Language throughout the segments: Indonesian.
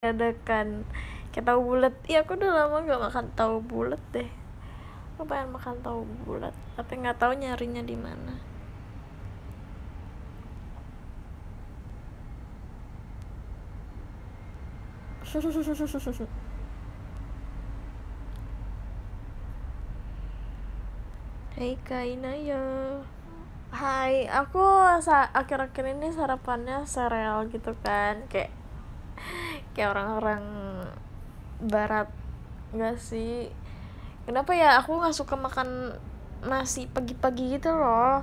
dadakan kayak tahu bulat iya aku udah lama gak makan tau bulat deh aku pengen makan tau bulat tapi nggak tahu nyarinya di mana Kaina ya, Hai, aku akhir-akhir ini sarapannya sereal gitu kan Kayak kayak orang-orang barat gak sih kenapa ya aku nggak suka makan nasi pagi-pagi gitu loh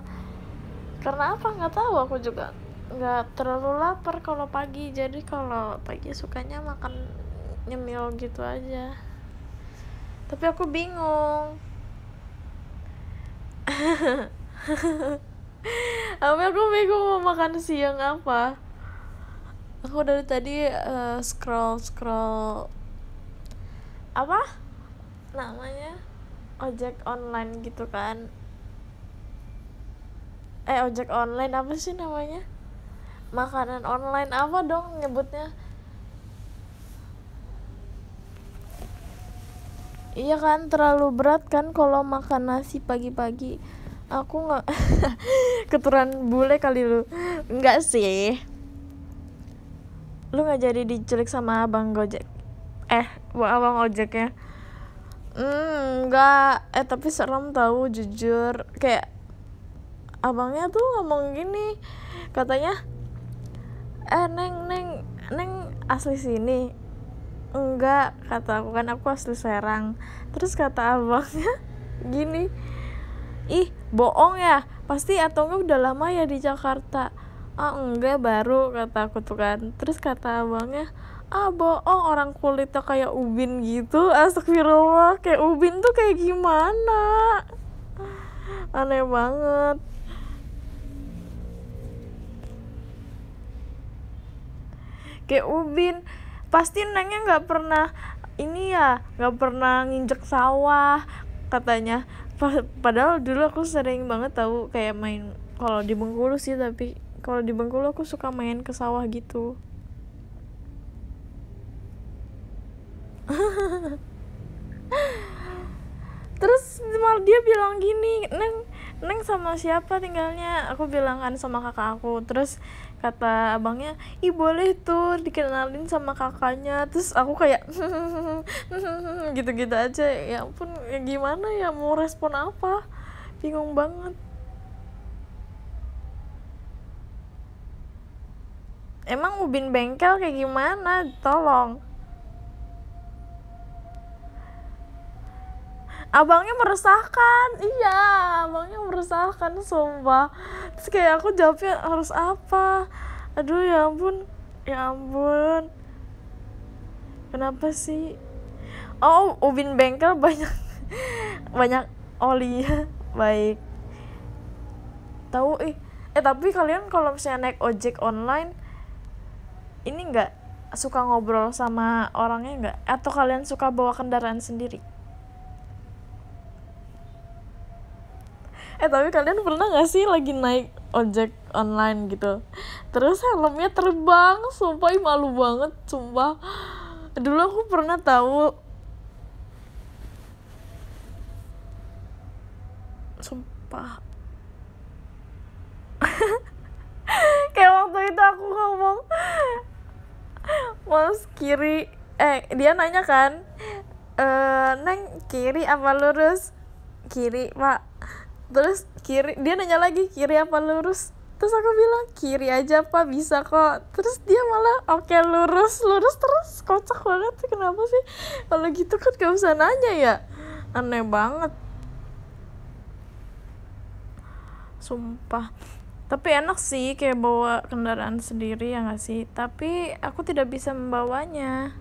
karena apa nggak tahu aku juga nggak terlalu lapar kalau pagi jadi kalau pagi sukanya makan nyemil gitu aja tapi aku bingung tapi aku bingung mau makan siang apa aku dari tadi uh, scroll scroll apa namanya ojek online gitu kan eh ojek online apa sih namanya makanan online apa dong nyebutnya iya kan terlalu berat kan kalau makan nasi pagi-pagi aku nggak keturunan bule kali lu nggak sih lu nggak jadi diculik sama abang gojek eh abang ojeknya hmm nggak eh tapi serem tahu jujur kayak abangnya tuh ngomong gini katanya eh neng neng neng asli sini enggak kata aku kan aku asli Serang terus kata abangnya gini ih bohong ya pasti atau enggak udah lama ya di Jakarta oh enggak baru kata aku tuh kan terus kata abangnya ah bohong orang kulitnya kayak ubin gitu astagfirullah kayak ubin tuh kayak gimana aneh banget kayak ubin pasti nengnya nggak pernah ini ya nggak pernah nginjek sawah katanya padahal dulu aku sering banget tahu kayak main kalau di Bengkulu sih tapi kalau di Bengkulu aku suka main ke sawah gitu terus malah dia bilang gini neng neng sama siapa tinggalnya aku bilang kan sama kakak aku terus kata abangnya ih boleh tuh dikenalin sama kakaknya terus aku kayak gitu-gitu aja ya ampun ya gimana ya mau respon apa bingung banget emang ubin bengkel kayak gimana tolong abangnya meresahkan iya abangnya meresahkan sumpah terus kayak aku jawabnya harus apa aduh ya ampun ya ampun kenapa sih oh ubin bengkel banyak banyak oli ya baik tahu eh eh tapi kalian kalau misalnya naik ojek online ini nggak suka ngobrol sama orangnya nggak atau kalian suka bawa kendaraan sendiri eh tapi kalian pernah nggak sih lagi naik ojek online gitu terus helmnya terbang sumpah malu banget sumpah dulu aku pernah tahu sumpah kayak waktu itu aku ngomong mouse kiri eh dia nanya kan e, neng kiri apa lurus kiri pak terus kiri dia nanya lagi kiri apa lurus terus aku bilang kiri aja pak bisa kok terus dia malah oke okay, lurus lurus terus kocak banget kenapa sih kalau gitu kan gak usah nanya ya aneh banget sumpah tapi enak sih kayak bawa kendaraan sendiri ya nggak sih tapi aku tidak bisa membawanya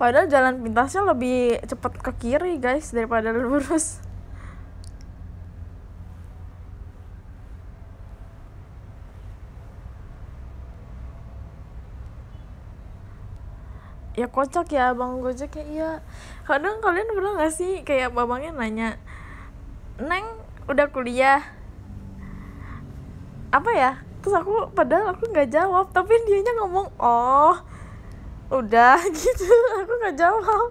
padahal jalan pintasnya lebih cepat ke kiri guys daripada lurus ya kocak ya abang gojek ya iya kadang kalian pernah nggak sih kayak abangnya nanya neng udah kuliah apa ya terus aku padahal aku nggak jawab tapi dia ngomong oh udah gitu aku nggak jawab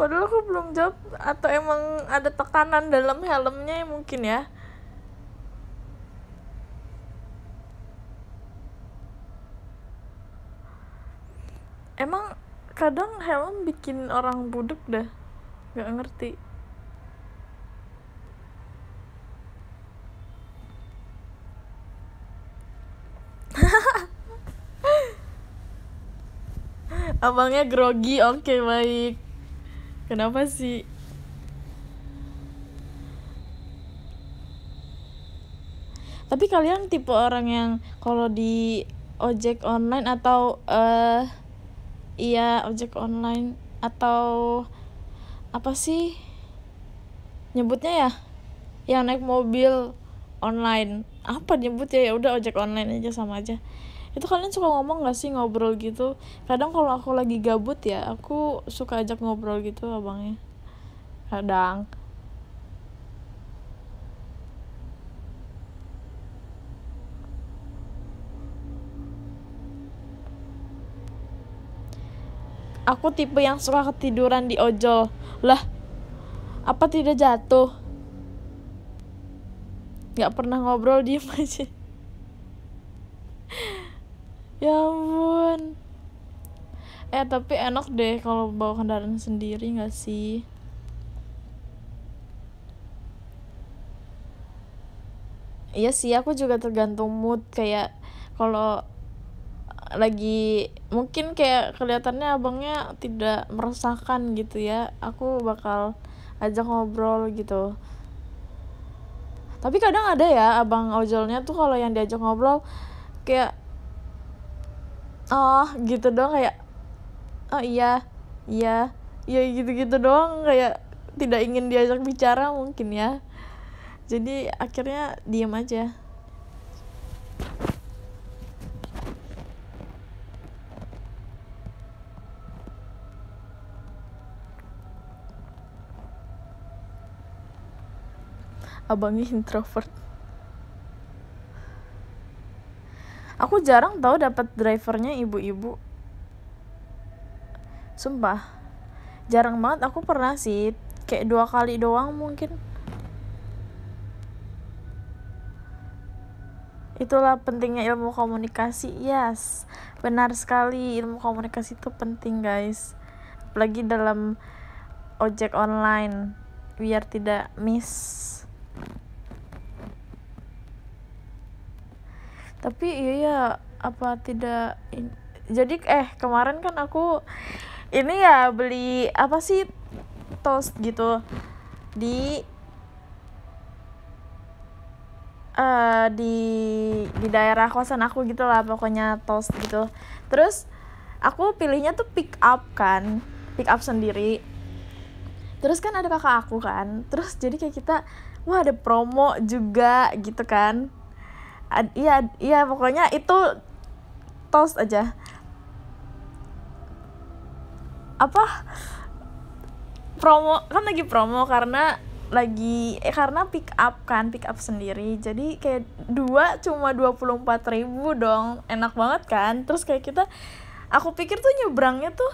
padahal aku belum jawab atau emang ada tekanan dalam helmnya ya mungkin ya emang kadang helm bikin orang budek dah nggak ngerti abangnya grogi oke okay, baik kenapa sih tapi kalian tipe orang yang kalau di ojek online atau uh, iya ojek online atau apa sih nyebutnya ya yang naik mobil online apa nyebutnya ya udah ojek online aja sama aja itu kalian suka ngomong gak sih ngobrol gitu kadang kalau aku lagi gabut ya aku suka ajak ngobrol gitu abangnya kadang aku tipe yang suka ketiduran di ojol lah apa tidak jatuh nggak pernah ngobrol diem aja ya ampun eh tapi enak deh kalau bawa kendaraan sendiri nggak sih iya sih aku juga tergantung mood kayak kalau lagi mungkin kayak kelihatannya abangnya tidak meresahkan gitu ya aku bakal ajak ngobrol gitu tapi kadang ada ya abang ojolnya tuh kalau yang diajak ngobrol kayak oh gitu dong kayak oh iya iya iya gitu-gitu doang kayak tidak ingin diajak bicara mungkin ya jadi akhirnya diam aja abangnya introvert aku jarang tahu dapat drivernya ibu-ibu sumpah jarang banget aku pernah sih kayak dua kali doang mungkin itulah pentingnya ilmu komunikasi yes benar sekali ilmu komunikasi itu penting guys apalagi dalam ojek online biar tidak miss tapi iya ya apa tidak jadi eh kemarin kan aku ini ya beli apa sih toast gitu di uh, di di daerah kosan aku gitu lah pokoknya toast gitu terus aku pilihnya tuh pick up kan pick up sendiri terus kan ada kakak aku kan terus jadi kayak kita wah ada promo juga gitu kan iya iya pokoknya itu tos aja apa promo kan lagi promo karena lagi eh, karena pick up kan pick up sendiri jadi kayak dua cuma dua puluh empat ribu dong enak banget kan terus kayak kita aku pikir tuh nyebrangnya tuh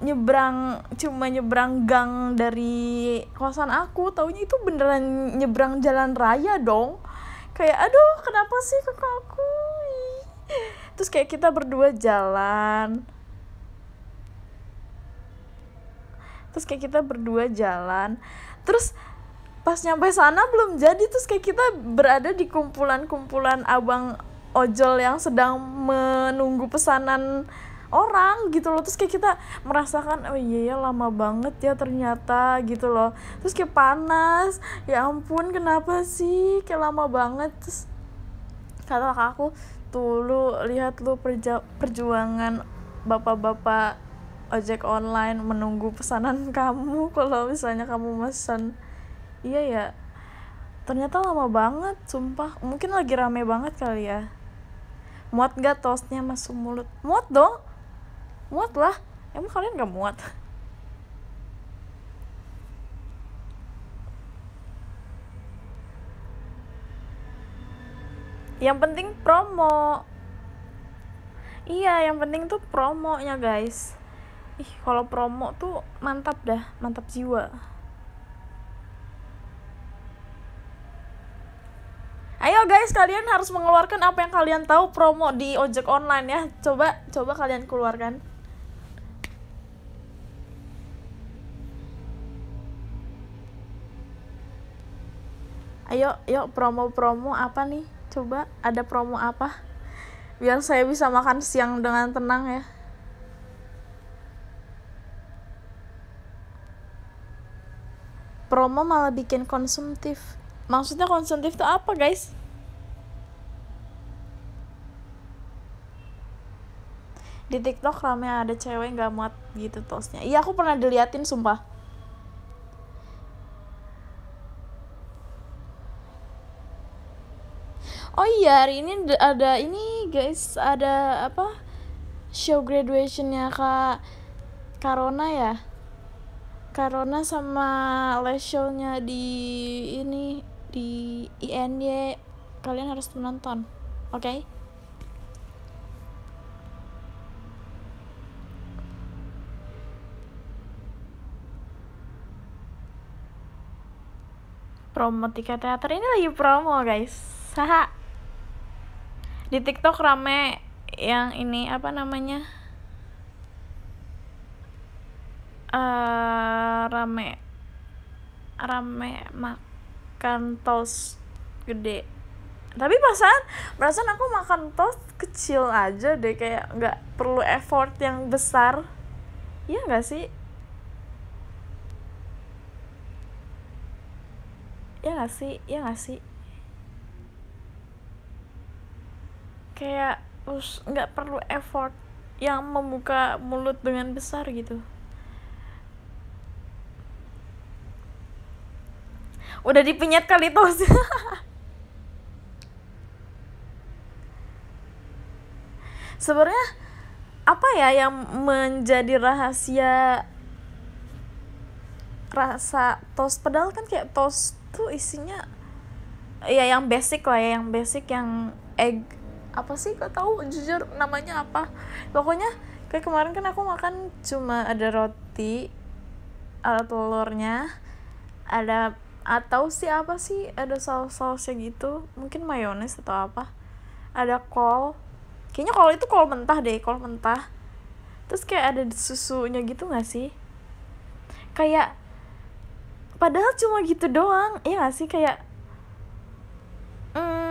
nyebrang cuma nyebrang gang dari kawasan aku taunya itu beneran nyebrang jalan raya dong kayak aduh kenapa sih kakak aku terus kayak kita berdua jalan terus kayak kita berdua jalan terus pas nyampe sana belum jadi terus kayak kita berada di kumpulan-kumpulan abang ojol yang sedang menunggu pesanan orang gitu loh terus kayak kita merasakan oh iya ya lama banget ya ternyata gitu loh terus kayak panas ya ampun kenapa sih kayak lama banget terus kata kakak aku tuh lu lihat lu perja perjuangan bapak-bapak ojek online menunggu pesanan kamu kalau misalnya kamu pesan iya ya ternyata lama banget sumpah mungkin lagi rame banget kali ya muat gak tosnya masuk mulut muat dong muat lah emang kalian gak muat yang penting promo iya yang penting tuh promonya guys ih kalau promo tuh mantap dah mantap jiwa ayo guys kalian harus mengeluarkan apa yang kalian tahu promo di ojek online ya coba coba kalian keluarkan ayo yuk promo-promo apa nih coba ada promo apa biar saya bisa makan siang dengan tenang ya promo malah bikin konsumtif maksudnya konsumtif itu apa guys di TikTok rame ada cewek nggak muat gitu tosnya. Iya aku pernah diliatin sumpah. oh iya hari ini ada ini guys ada apa show graduationnya kak Karona ya Karona sama les show-nya di ini di INY kalian harus menonton oke okay? promo tiket teater ini lagi promo guys haha di TikTok rame yang ini apa namanya uh, rame rame makan toast gede tapi perasaan perasaan aku makan toast kecil aja deh kayak nggak perlu effort yang besar iya nggak sih iya nggak sih iya nggak sih kayak us nggak perlu effort yang membuka mulut dengan besar gitu udah dipenyet kali tos sebenarnya apa ya yang menjadi rahasia rasa tos pedal kan kayak tos tuh isinya ya yang basic lah ya yang basic yang egg apa sih gak tahu jujur namanya apa pokoknya kayak kemarin kan aku makan cuma ada roti ada telurnya ada atau sih apa sih ada saus sausnya gitu mungkin mayones atau apa ada kol kayaknya kol itu kol mentah deh kol mentah terus kayak ada susunya gitu gak sih kayak padahal cuma gitu doang ya gak sih kayak hmm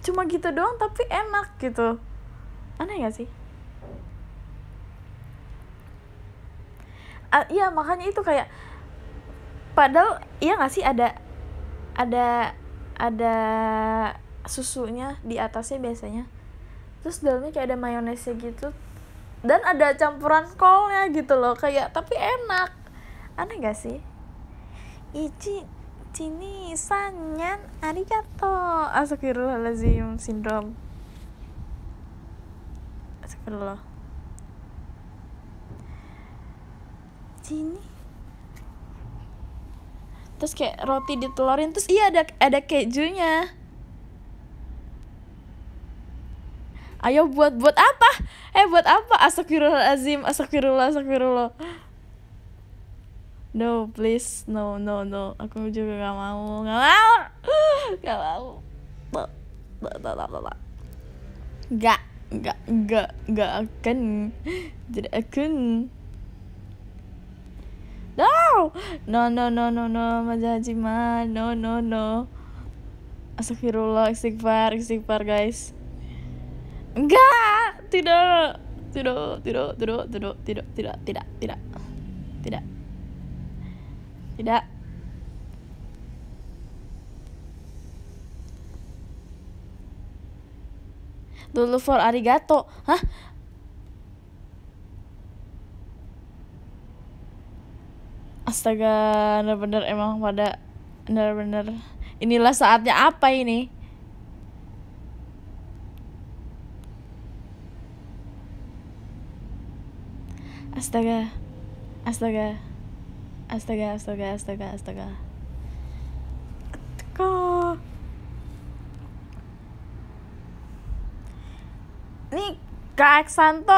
cuma gitu doang tapi enak gitu aneh gak sih uh, ya makanya itu kayak padahal iya gak sih ada ada ada susunya di atasnya biasanya terus dalamnya kayak ada mayonesnya gitu dan ada campuran kolnya gitu loh kayak tapi enak aneh gak sih Ici Cini sanyan arigato Astagfirullahaladzim sindrom Astagfirullah Cini Terus kayak roti ditelorin Terus iya ada, ada kejunya Ayo buat buat apa? Eh buat apa? Astagfirullahalazim, astagfirullah, astagfirullah no please no no no aku juga gak mau gak mau gak mau gak gak gak gak gak, gak akan tidak akan no no no no no no majajima no no no astagfirullah istighfar istighfar guys enggak tidak tidak tidak tidak tidak tidak tidak tidak tidak tidak tidak. Dulu for arigato. Hah? Astaga, bener benar emang pada bener benar inilah saatnya apa ini? Astaga. Astaga astaga astaga astaga astaga astaga ini Kak Eksanto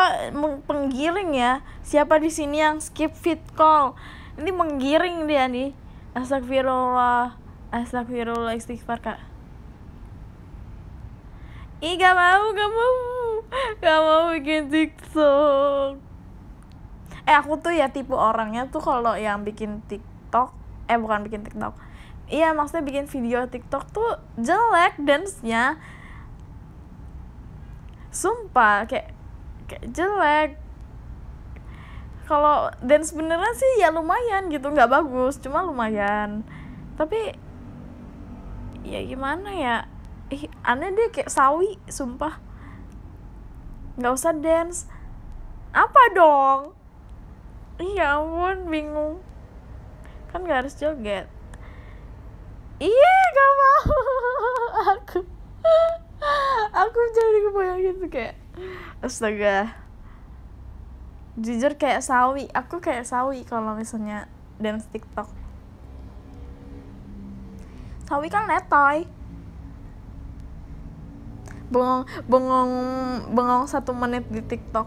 penggiring ya siapa di sini yang skip fit call ini menggiring dia nih astagfirullah astagfirullah istighfar kak ih gak mau gak mau gak mau bikin tiktok eh aku tuh ya tipe orangnya tuh kalau yang bikin TikTok eh bukan bikin TikTok iya maksudnya bikin video TikTok tuh jelek dance-nya sumpah kayak kayak jelek kalau dance beneran sih ya lumayan gitu nggak bagus cuma lumayan tapi ya gimana ya ih aneh deh kayak sawi sumpah nggak usah dance apa dong iya ampun bingung kan gak harus joget iya gak mau aku aku jadi kebayang gitu kayak astaga jujur kayak sawi aku kayak sawi kalau misalnya dance tiktok sawi kan letoy bengong bengong bengong satu menit di tiktok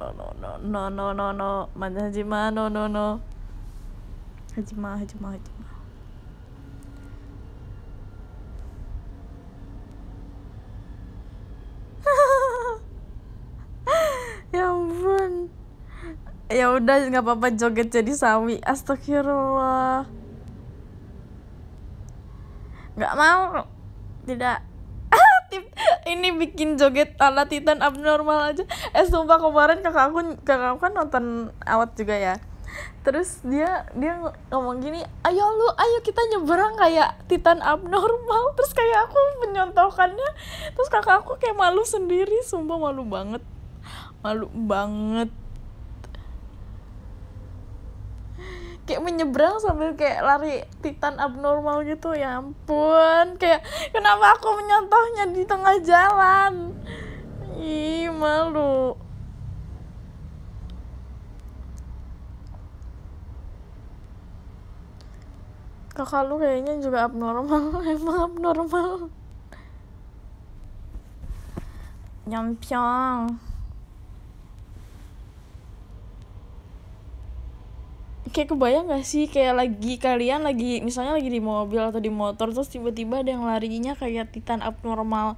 no no no no no no no mana no no no ya ampun ya udah nggak apa-apa joget jadi sawi astagfirullah Gak mau tidak ini bikin joget ala Titan abnormal aja eh sumpah kemarin kakak aku kakak aku kan nonton awat juga ya terus dia dia ngomong gini ayo lu ayo kita nyebrang kayak titan abnormal terus kayak aku menyontohkannya terus kakak aku kayak malu sendiri sumpah malu banget malu banget kayak menyeberang sambil kayak lari titan abnormal gitu ya ampun kayak kenapa aku menyentuhnya di tengah jalan ih malu kakak lu kayaknya juga abnormal emang abnormal nyampiang kayak kebayang gak sih kayak lagi kalian lagi misalnya lagi di mobil atau di motor terus tiba-tiba ada yang larinya kayak titan abnormal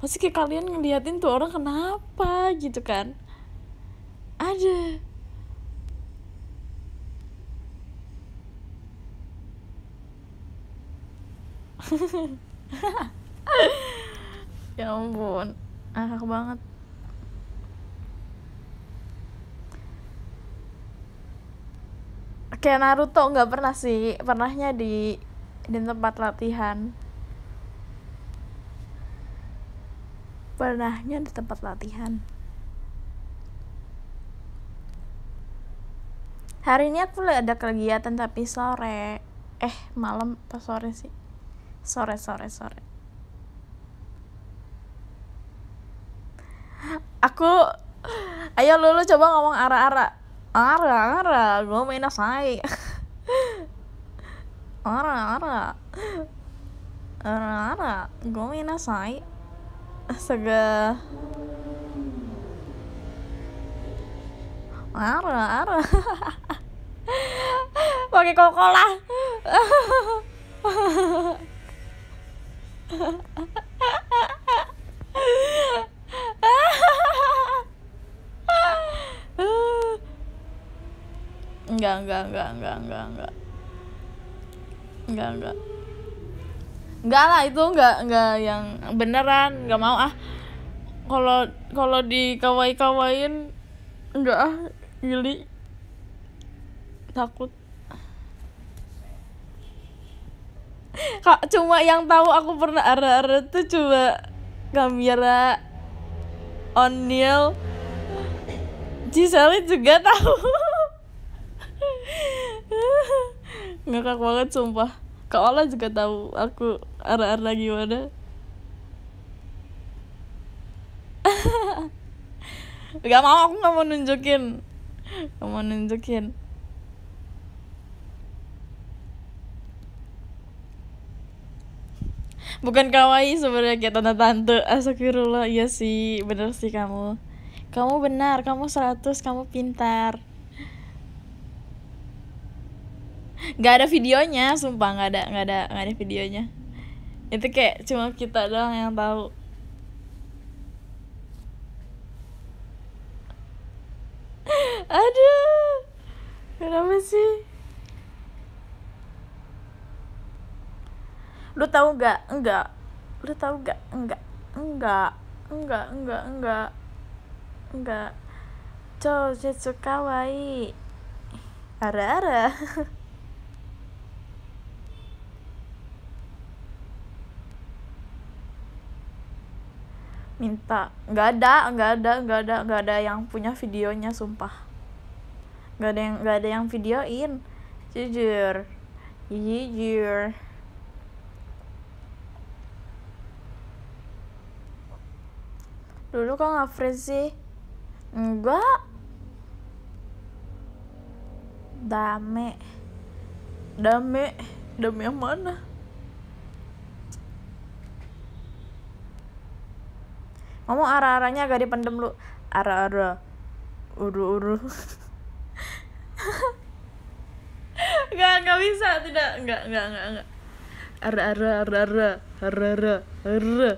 pasti kayak kalian ngeliatin tuh orang kenapa gitu kan ada ya ampun ngakak banget kayak Naruto nggak pernah sih pernahnya di di tempat latihan pernahnya di tempat latihan hari ini aku ada kegiatan tapi sore eh malam pas sore sih sore sore sore aku ayo lulu coba ngomong arah-arah Ara, ara, gue main asai. Ara, ara. Ara, ara, gue main asai. Astaga. Ara, ara. Pakai lah. enggak enggak enggak enggak enggak enggak enggak enggak enggak lah itu enggak enggak yang beneran enggak mau ah kalau kalau di kawai kawain enggak ah gili takut Kak, cuma yang tahu aku pernah ara-ara tuh cuma kamera O'Neil Giselle juga tahu ngakak banget sumpah Kak Ola juga tahu aku arah-arah gimana Gak mau, aku nggak mau nunjukin nggak mau nunjukin Bukan kawaii sebenarnya kayak tante-tante asakirullah iya sih, bener sih kamu Kamu benar, kamu seratus kamu pintar nggak ada videonya sumpah nggak ada nggak ada nggak ada videonya itu kayak cuma kita doang yang tahu aduh kenapa sih lu tahu nggak enggak lu tahu nggak enggak enggak enggak enggak enggak enggak cowok kawaii ara ara minta nggak ada nggak ada nggak ada nggak ada yang punya videonya sumpah nggak ada yang nggak ada yang videoin jujur jujur dulu kok nggak free sih enggak dame dame dame yang mana ngomong arah-arahnya agak dipendem lu arah-arah uru-uru nggak nggak bisa tidak nggak nggak nggak nggak arah arah arah arah arah arah arah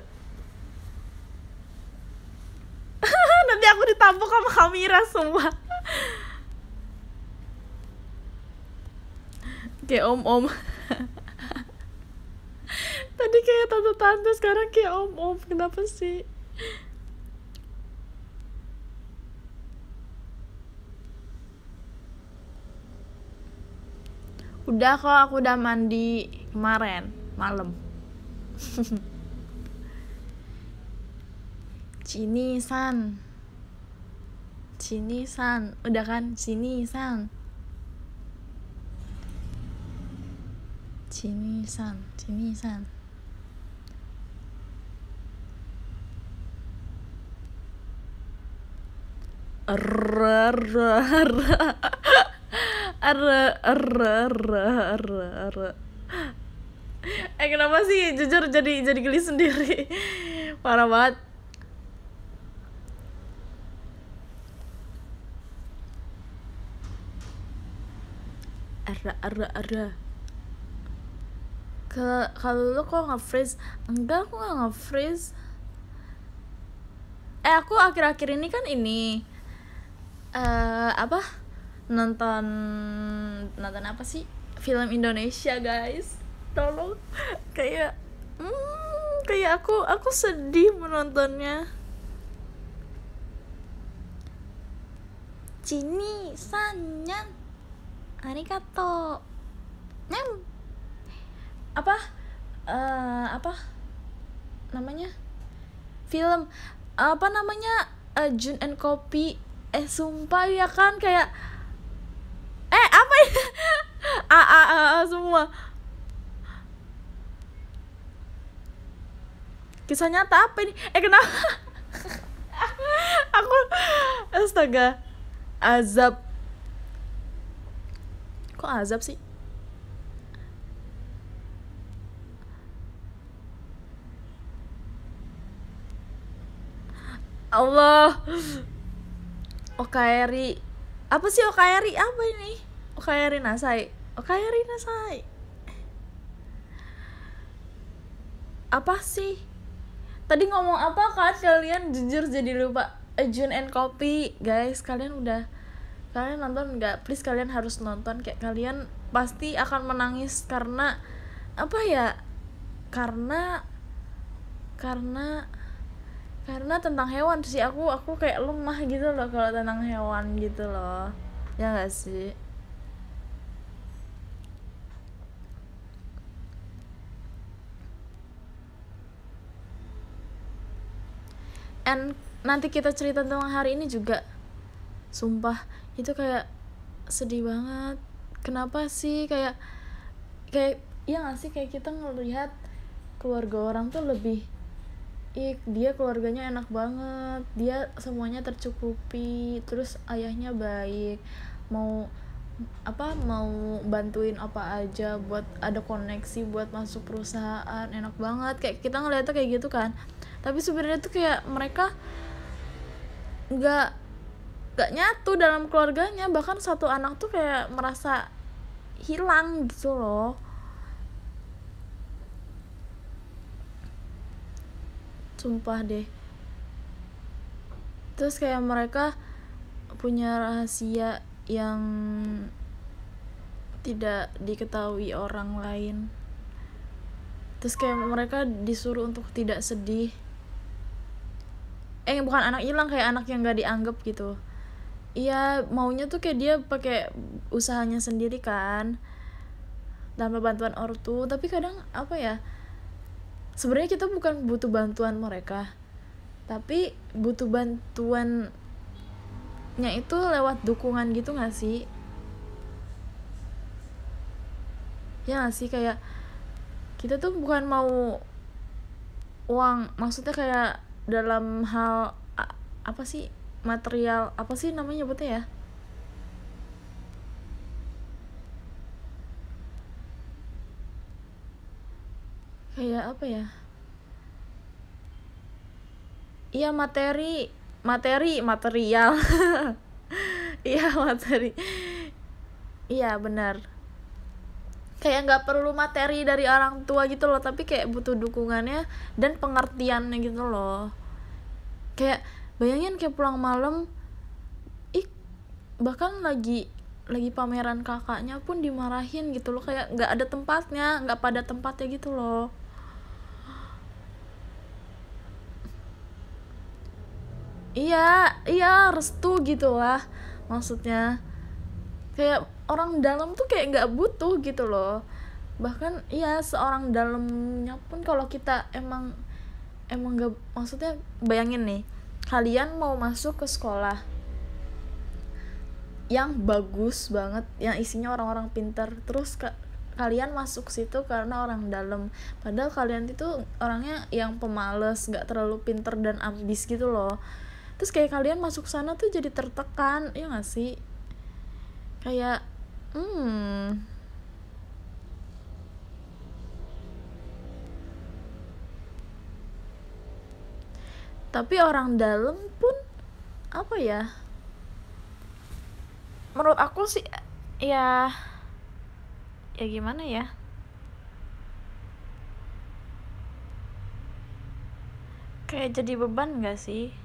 nanti aku ditampuk sama kamera semua kayak om om tadi kayak tante tante sekarang kayak om om kenapa sih udah kok aku udah mandi kemarin malam Cini San Cini San udah kan Cini San Cini San Cini San Eh kenapa sih jujur jadi jadi geli sendiri Parah banget Ara, ara, ara ke kalau lu kok nggak freeze enggak aku nggak freeze eh aku akhir-akhir ini kan ini uh, apa nonton nonton apa sih film Indonesia guys tolong kayak hmm, kayak aku aku sedih menontonnya Cini sanyan arigato nem apa uh, apa namanya film apa namanya uh, Jun and Kopi eh sumpah ya kan kayak eh apa ya a a a, -a semua kisah nyata apa ini eh kenapa aku astaga azab kok azab sih Allah Okaeri apa sih Okaeri apa ini Okaeri Nasai Okaeri Nasai apa sih tadi ngomong apa kan kalian jujur jadi lupa A eh, June and Kopi guys kalian udah kalian nonton nggak please kalian harus nonton kayak kalian pasti akan menangis karena apa ya karena karena karena tentang hewan sih aku aku kayak lemah gitu loh kalau tentang hewan gitu loh ya gak sih and nanti kita cerita tentang hari ini juga sumpah itu kayak sedih banget kenapa sih kayak kayak ya gak sih kayak kita ngelihat keluarga orang tuh lebih baik dia keluarganya enak banget dia semuanya tercukupi terus ayahnya baik mau apa mau bantuin apa aja buat ada koneksi buat masuk perusahaan enak banget kayak kita ngeliatnya kayak gitu kan tapi sebenarnya tuh kayak mereka nggak nggak nyatu dalam keluarganya bahkan satu anak tuh kayak merasa hilang gitu loh sumpah deh terus kayak mereka punya rahasia yang tidak diketahui orang lain terus kayak mereka disuruh untuk tidak sedih eh bukan anak hilang kayak anak yang gak dianggap gitu iya maunya tuh kayak dia pakai usahanya sendiri kan tanpa bantuan ortu tapi kadang apa ya sebenarnya kita bukan butuh bantuan mereka tapi butuh bantuannya itu lewat dukungan gitu gak sih ya gak sih kayak kita tuh bukan mau uang maksudnya kayak dalam hal apa sih material apa sih namanya buatnya ya kayak apa ya iya materi materi material iya materi iya benar kayak nggak perlu materi dari orang tua gitu loh tapi kayak butuh dukungannya dan pengertiannya gitu loh kayak bayangin kayak pulang malam ih bahkan lagi lagi pameran kakaknya pun dimarahin gitu loh kayak nggak ada tempatnya nggak pada tempatnya gitu loh iya iya restu lah, maksudnya kayak orang dalam tuh kayak nggak butuh gitu loh bahkan iya seorang dalamnya pun kalau kita emang emang gak maksudnya bayangin nih kalian mau masuk ke sekolah yang bagus banget yang isinya orang-orang pinter terus ke, kalian masuk situ karena orang dalam padahal kalian itu orangnya yang pemalas nggak terlalu pinter dan ambis gitu loh terus kayak kalian masuk sana tuh jadi tertekan ya gak sih kayak hmm tapi orang dalam pun apa ya menurut aku sih ya ya gimana ya kayak jadi beban gak sih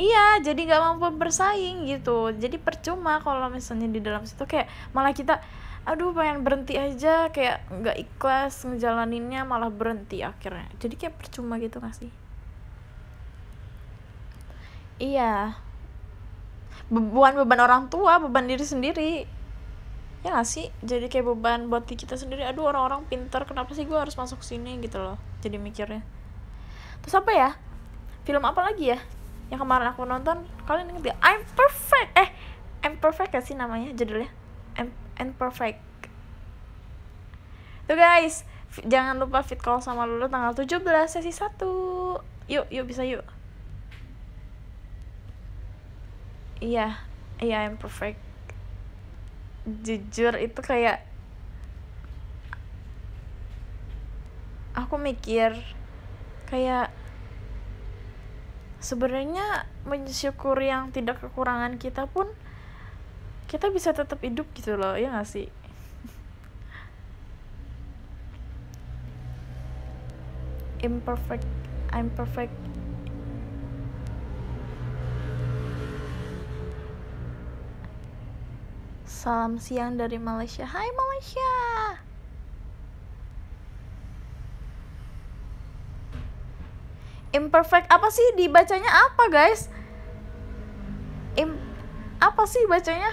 iya jadi nggak mampu bersaing gitu jadi percuma kalau misalnya di dalam situ kayak malah kita aduh pengen berhenti aja kayak nggak ikhlas ngejalaninnya malah berhenti akhirnya jadi kayak percuma gitu gak sih iya beban beban orang tua beban diri sendiri ya gak sih jadi kayak beban buat kita sendiri aduh orang-orang pinter kenapa sih gue harus masuk sini gitu loh jadi mikirnya terus apa ya film apa lagi ya yang kemarin aku nonton kalian inget gak I'm perfect eh I'm perfect gak sih namanya judulnya I'm, I'm perfect tuh guys jangan lupa fit call sama Lulu tanggal 17 sesi 1 yuk yuk bisa yuk iya iya I'm perfect jujur itu kayak aku mikir kayak sebenarnya mensyukuri yang tidak kekurangan kita pun kita bisa tetap hidup gitu loh ya gak sih imperfect I'm perfect Salam siang dari Malaysia Hai Malaysia imperfect apa sih dibacanya apa guys Im apa sih bacanya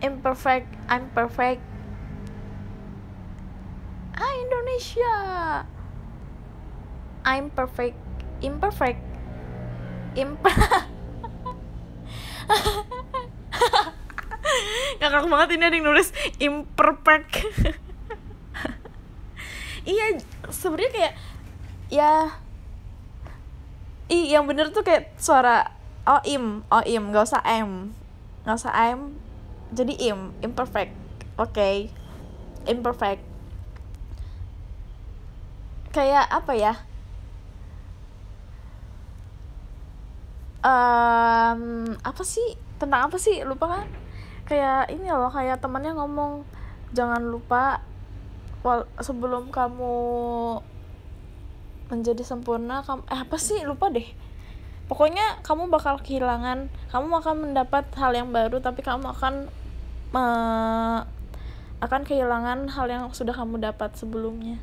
imperfect I'm perfect ah Indonesia I'm perfect imperfect imper Kakak banget ini ada yang nulis imperfect iya sebenarnya kayak ya i yang bener tuh kayak suara oh, im oim oh, im gak usah m gak usah m jadi im imperfect oke okay. imperfect kayak apa ya um, apa sih tentang apa sih lupa kan kayak ini loh kayak temannya ngomong jangan lupa wal sebelum kamu menjadi sempurna kamu eh apa sih lupa deh pokoknya kamu bakal kehilangan kamu akan mendapat hal yang baru tapi kamu akan me akan kehilangan hal yang sudah kamu dapat sebelumnya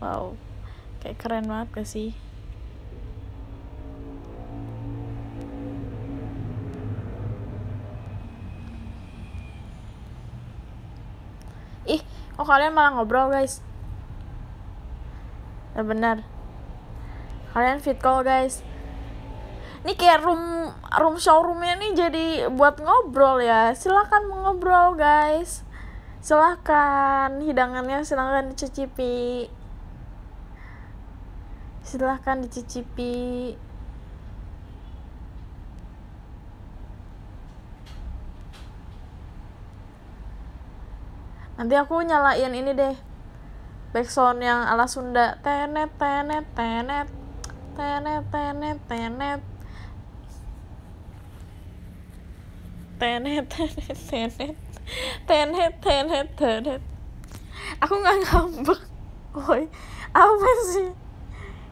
wow kayak keren banget gak sih oh kalian malah ngobrol guys ya benar kalian fit call guys ini kayak room room showroomnya nih jadi buat ngobrol ya silahkan mengobrol guys silahkan hidangannya silahkan dicicipi silahkan dicicipi nanti aku nyalain ini deh backsound yang ala Sunda tenet tenet tenet tenet tenet tenet tenet tenet tenet tenet tenet aku nggak ngambek woi apa sih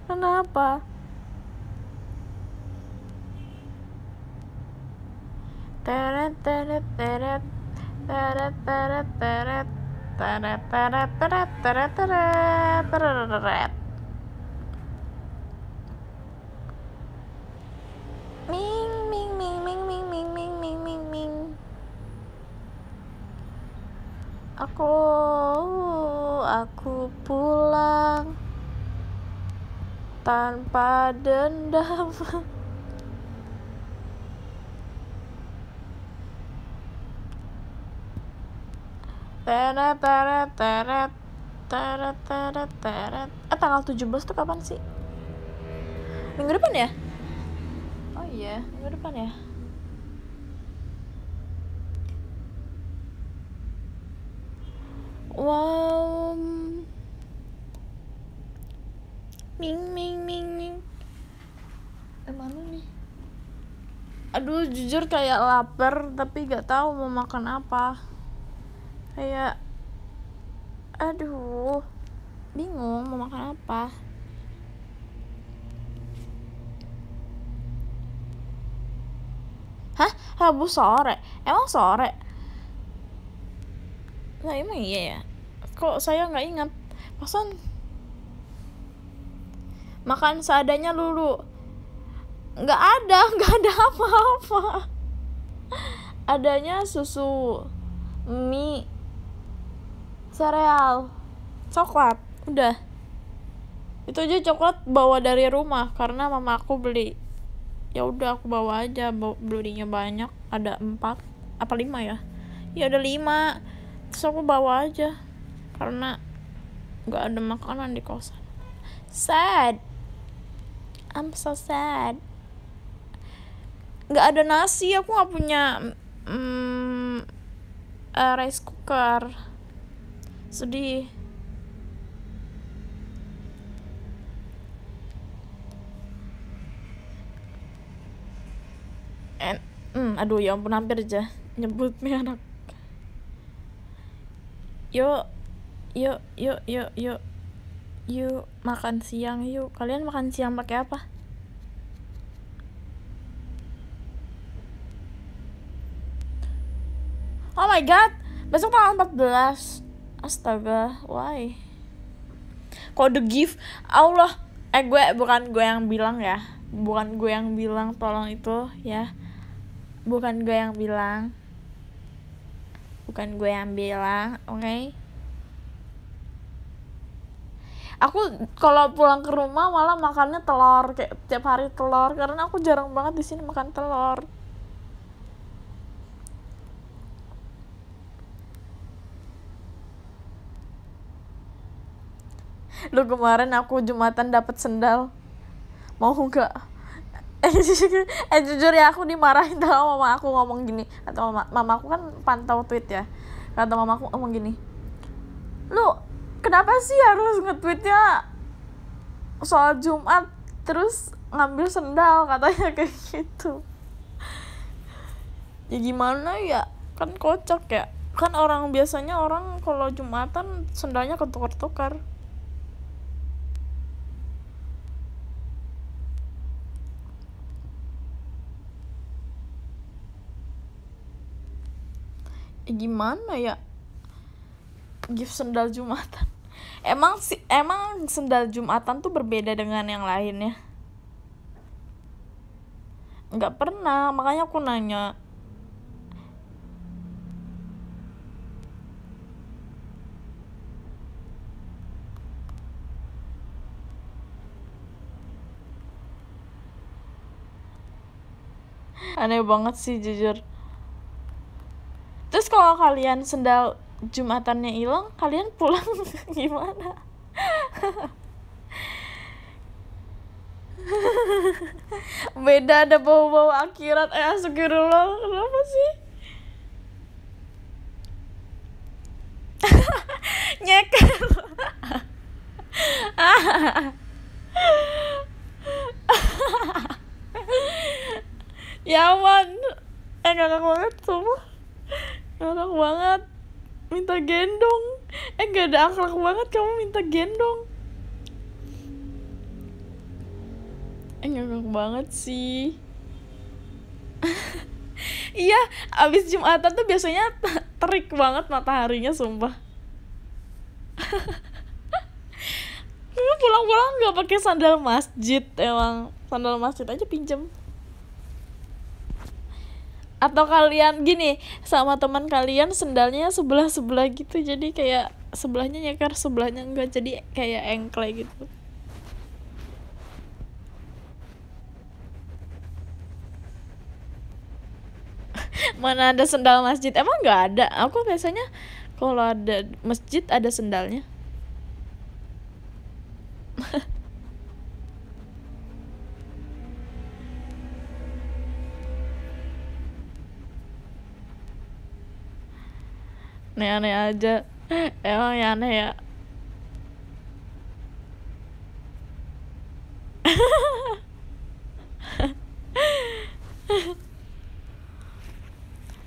kenapa teret teret teret teret teret teret Aku aku pulang tanpa dendam. teret teret teret teret teret teret eh tanggal 17 tuh kapan sih minggu depan ya oh iya minggu depan ya wow ming ming ming ming eh mana nih aduh jujur kayak lapar tapi gak tahu mau makan apa kayak aduh bingung mau makan apa Hah? Rabu sore? Emang sore? Lah emang iya ya? Kok saya nggak ingat? Pasan makan seadanya lulu nggak ada nggak ada apa-apa adanya susu mie sereal coklat udah itu aja coklat bawa dari rumah karena mama aku beli ya udah aku bawa aja belinya banyak ada empat apa lima ya ya ada lima terus aku bawa aja karena nggak ada makanan di kosan sad I'm so sad nggak ada nasi aku nggak punya mm, uh, rice cooker sedih En hmm, aduh ya ampun hampir aja nyebut anak yuk yuk yuk yuk yuk yuk makan siang yuk kalian makan siang pakai apa Oh my god, besok tanggal 14 astaga why kok the gift Allah eh gue bukan gue yang bilang ya bukan gue yang bilang tolong itu ya bukan gue yang bilang bukan gue yang bilang oke okay? aku kalau pulang ke rumah malah makannya telur kayak tiap hari telur karena aku jarang banget di sini makan telur lu kemarin aku jumatan dapat sendal mau nggak eh, eh jujur ya aku dimarahin sama mama aku ngomong gini atau mama, mama aku kan pantau tweet ya kata mama aku ngomong gini lu kenapa sih harus nge-tweetnya soal Jumat terus ngambil sendal katanya kayak gitu ya gimana ya kan kocak ya kan orang biasanya orang kalau jumatan sendalnya ketukar-tukar Eh, gimana ya gift sendal jumatan emang si emang sendal jumatan tuh berbeda dengan yang lainnya nggak pernah makanya aku nanya aneh banget sih jujur terus kalau kalian sendal jumatannya hilang kalian pulang gimana beda ada bau-bau akhirat eh astagfirullah kenapa sih nyeker ya man eh gak banget semua enak banget. Minta gendong. Eh gak ada akhlak banget kamu minta gendong. Eh ngakak banget sih. iya, abis Jumatan tuh biasanya terik banget mataharinya sumpah. pulang-pulang gak pakai sandal masjid emang sandal masjid aja pinjem atau kalian gini sama teman kalian sendalnya sebelah sebelah gitu jadi kayak sebelahnya nyekar sebelahnya enggak jadi kayak engkle gitu mana ada sendal masjid emang enggak ada aku biasanya kalau ada masjid ada sendalnya aneh-aneh aja emang ya aneh ya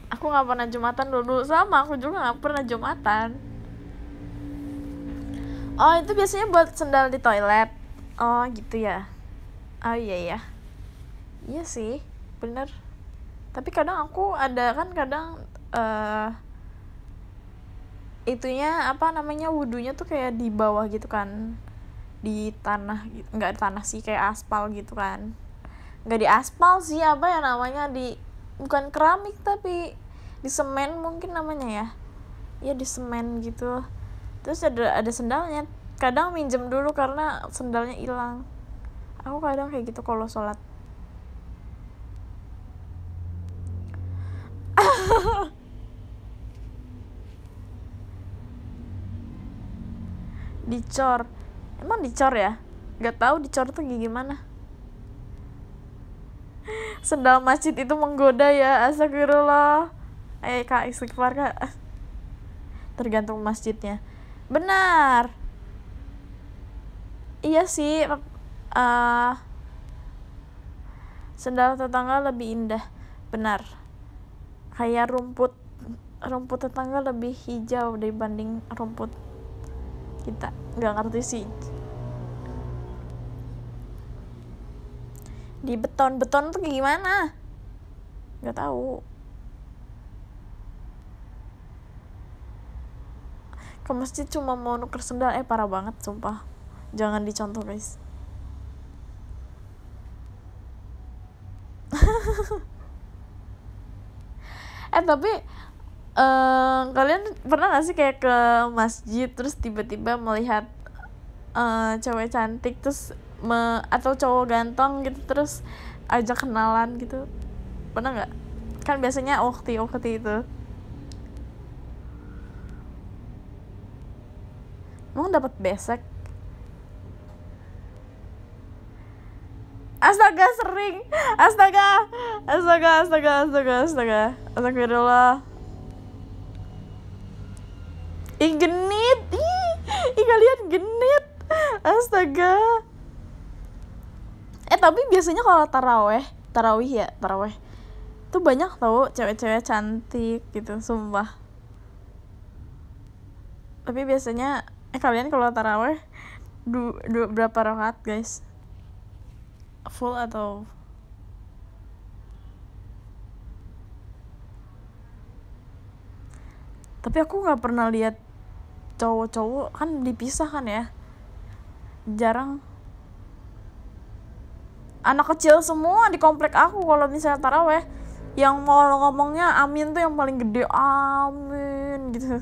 aku nggak pernah jumatan dulu sama aku juga nggak pernah jumatan oh itu biasanya buat sendal di toilet oh gitu ya oh iya iya iya sih bener tapi kadang aku ada kan kadang uh, itunya apa namanya wudhunya tuh kayak di bawah gitu kan di tanah gitu. nggak tanah sih kayak aspal gitu kan nggak di aspal sih apa ya namanya di bukan keramik tapi di semen mungkin namanya ya ya di semen gitu terus ada ada sendalnya kadang minjem dulu karena sendalnya hilang aku kadang kayak gitu kalau sholat dicor emang dicor ya nggak tahu dicor tuh gimana sendal masjid itu menggoda ya astagfirullah eh kak istighfar kak tergantung masjidnya benar iya sih uh, sendal tetangga lebih indah benar kayak rumput rumput tetangga lebih hijau dibanding rumput kita nggak ngerti sih di beton beton tuh gimana nggak tahu ke masjid cuma mau nuker sendal eh parah banget sumpah jangan dicontoh guys eh tapi um, kalian pernah gak sih kayak ke masjid terus tiba-tiba melihat uh, cewek cantik terus me, atau cowok ganteng gitu terus ajak kenalan gitu pernah nggak kan biasanya okti okti itu emang dapat besek astaga sering astaga astaga astaga astaga astaga astaga, astaga, ya astaga, astaga, astaga, astaga, astaga, astaga ih genit ih, ih kalian genit astaga eh tapi biasanya kalau taraweh tarawih ya taraweh itu banyak tau cewek-cewek cantik gitu sumpah tapi biasanya eh kalian kalau taraweh du, du, berapa rokat guys full atau tapi aku nggak pernah lihat cowok-cowok kan dipisah kan ya jarang anak kecil semua di komplek aku kalau misalnya taraweh yang mau ngomongnya amin tuh yang paling gede amin gitu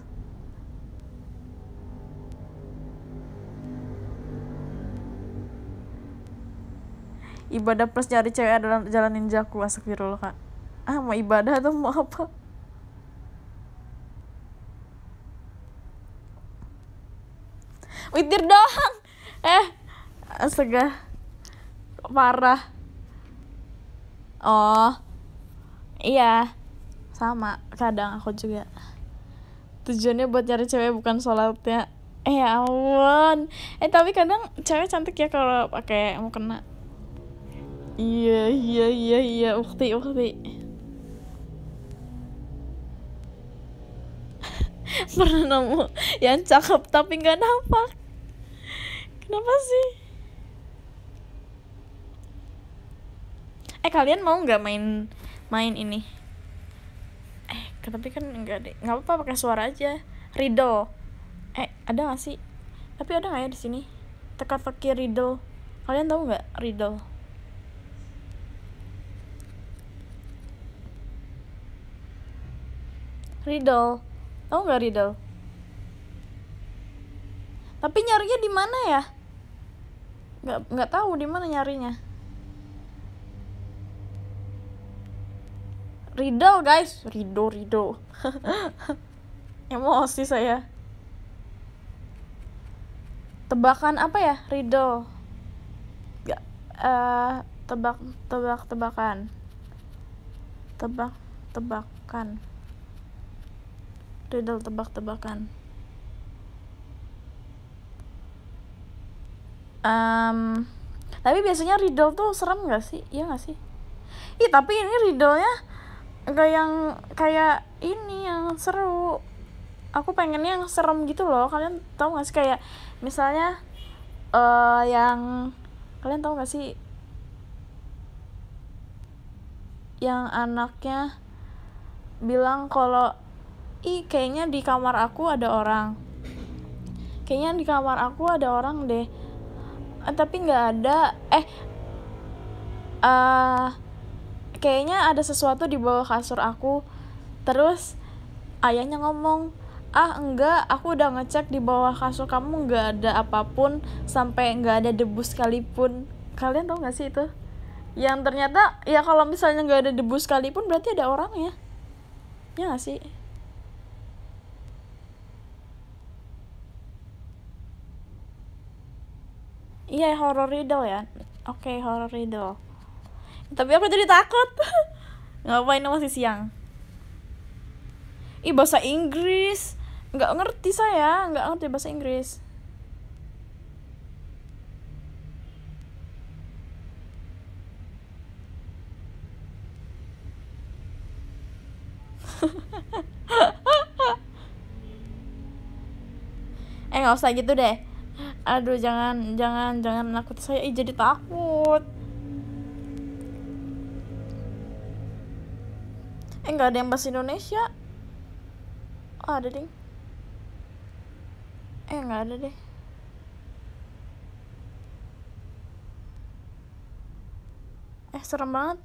ibadah plus nyari cewek adalah jalanin jaku astagfirullah kak ah mau ibadah atau mau apa witir doang eh astaga parah oh iya sama kadang aku juga tujuannya buat cari cewek bukan sholatnya eh ya ampun eh tapi kadang cewek cantik ya kalau pakai mau kena iya iya iya iya ukti ukti pernah nemu yang cakep tapi nggak nampak Kenapa sih? Eh kalian mau nggak main main ini? Eh tapi kan nggak deh, nggak apa-apa pakai suara aja. Riddle. Eh ada nggak sih? Tapi ada nggak ya di sini? Teka-teki riddle. Kalian tahu nggak riddle? Riddle. Tahu nggak riddle? Tapi nyarinya di mana ya? nggak nggak tahu di mana nyarinya Rido guys Rido Rido emosi saya tebakan apa ya Rido nggak uh, tebak tebak tebakan tebak tebakan riddle tebak tebakan um, tapi biasanya riddle tuh serem gak sih iya gak sih ih tapi ini riddle-nya gak yang kayak ini yang seru aku pengen yang serem gitu loh kalian tau gak sih kayak misalnya uh, yang kalian tau gak sih yang anaknya bilang kalau ih kayaknya di kamar aku ada orang kayaknya di kamar aku ada orang deh Ah, tapi nggak ada eh uh, kayaknya ada sesuatu di bawah kasur aku terus ayahnya ngomong ah enggak aku udah ngecek di bawah kasur kamu nggak ada apapun sampai nggak ada debu sekalipun kalian tau nggak sih itu yang ternyata ya kalau misalnya nggak ada debu sekalipun berarti ada orang ya, ya nggak sih Iya, horror riddle ya. Oke, okay, horror riddle. Tapi aku jadi takut. Ngapain masih siang? Ih, bahasa Inggris. Nggak ngerti saya, nggak ngerti bahasa Inggris. eh nggak usah gitu deh aduh jangan jangan jangan menakut saya Ih, jadi takut eh nggak ada yang bahasa Indonesia oh ada ding eh nggak ada deh eh serem banget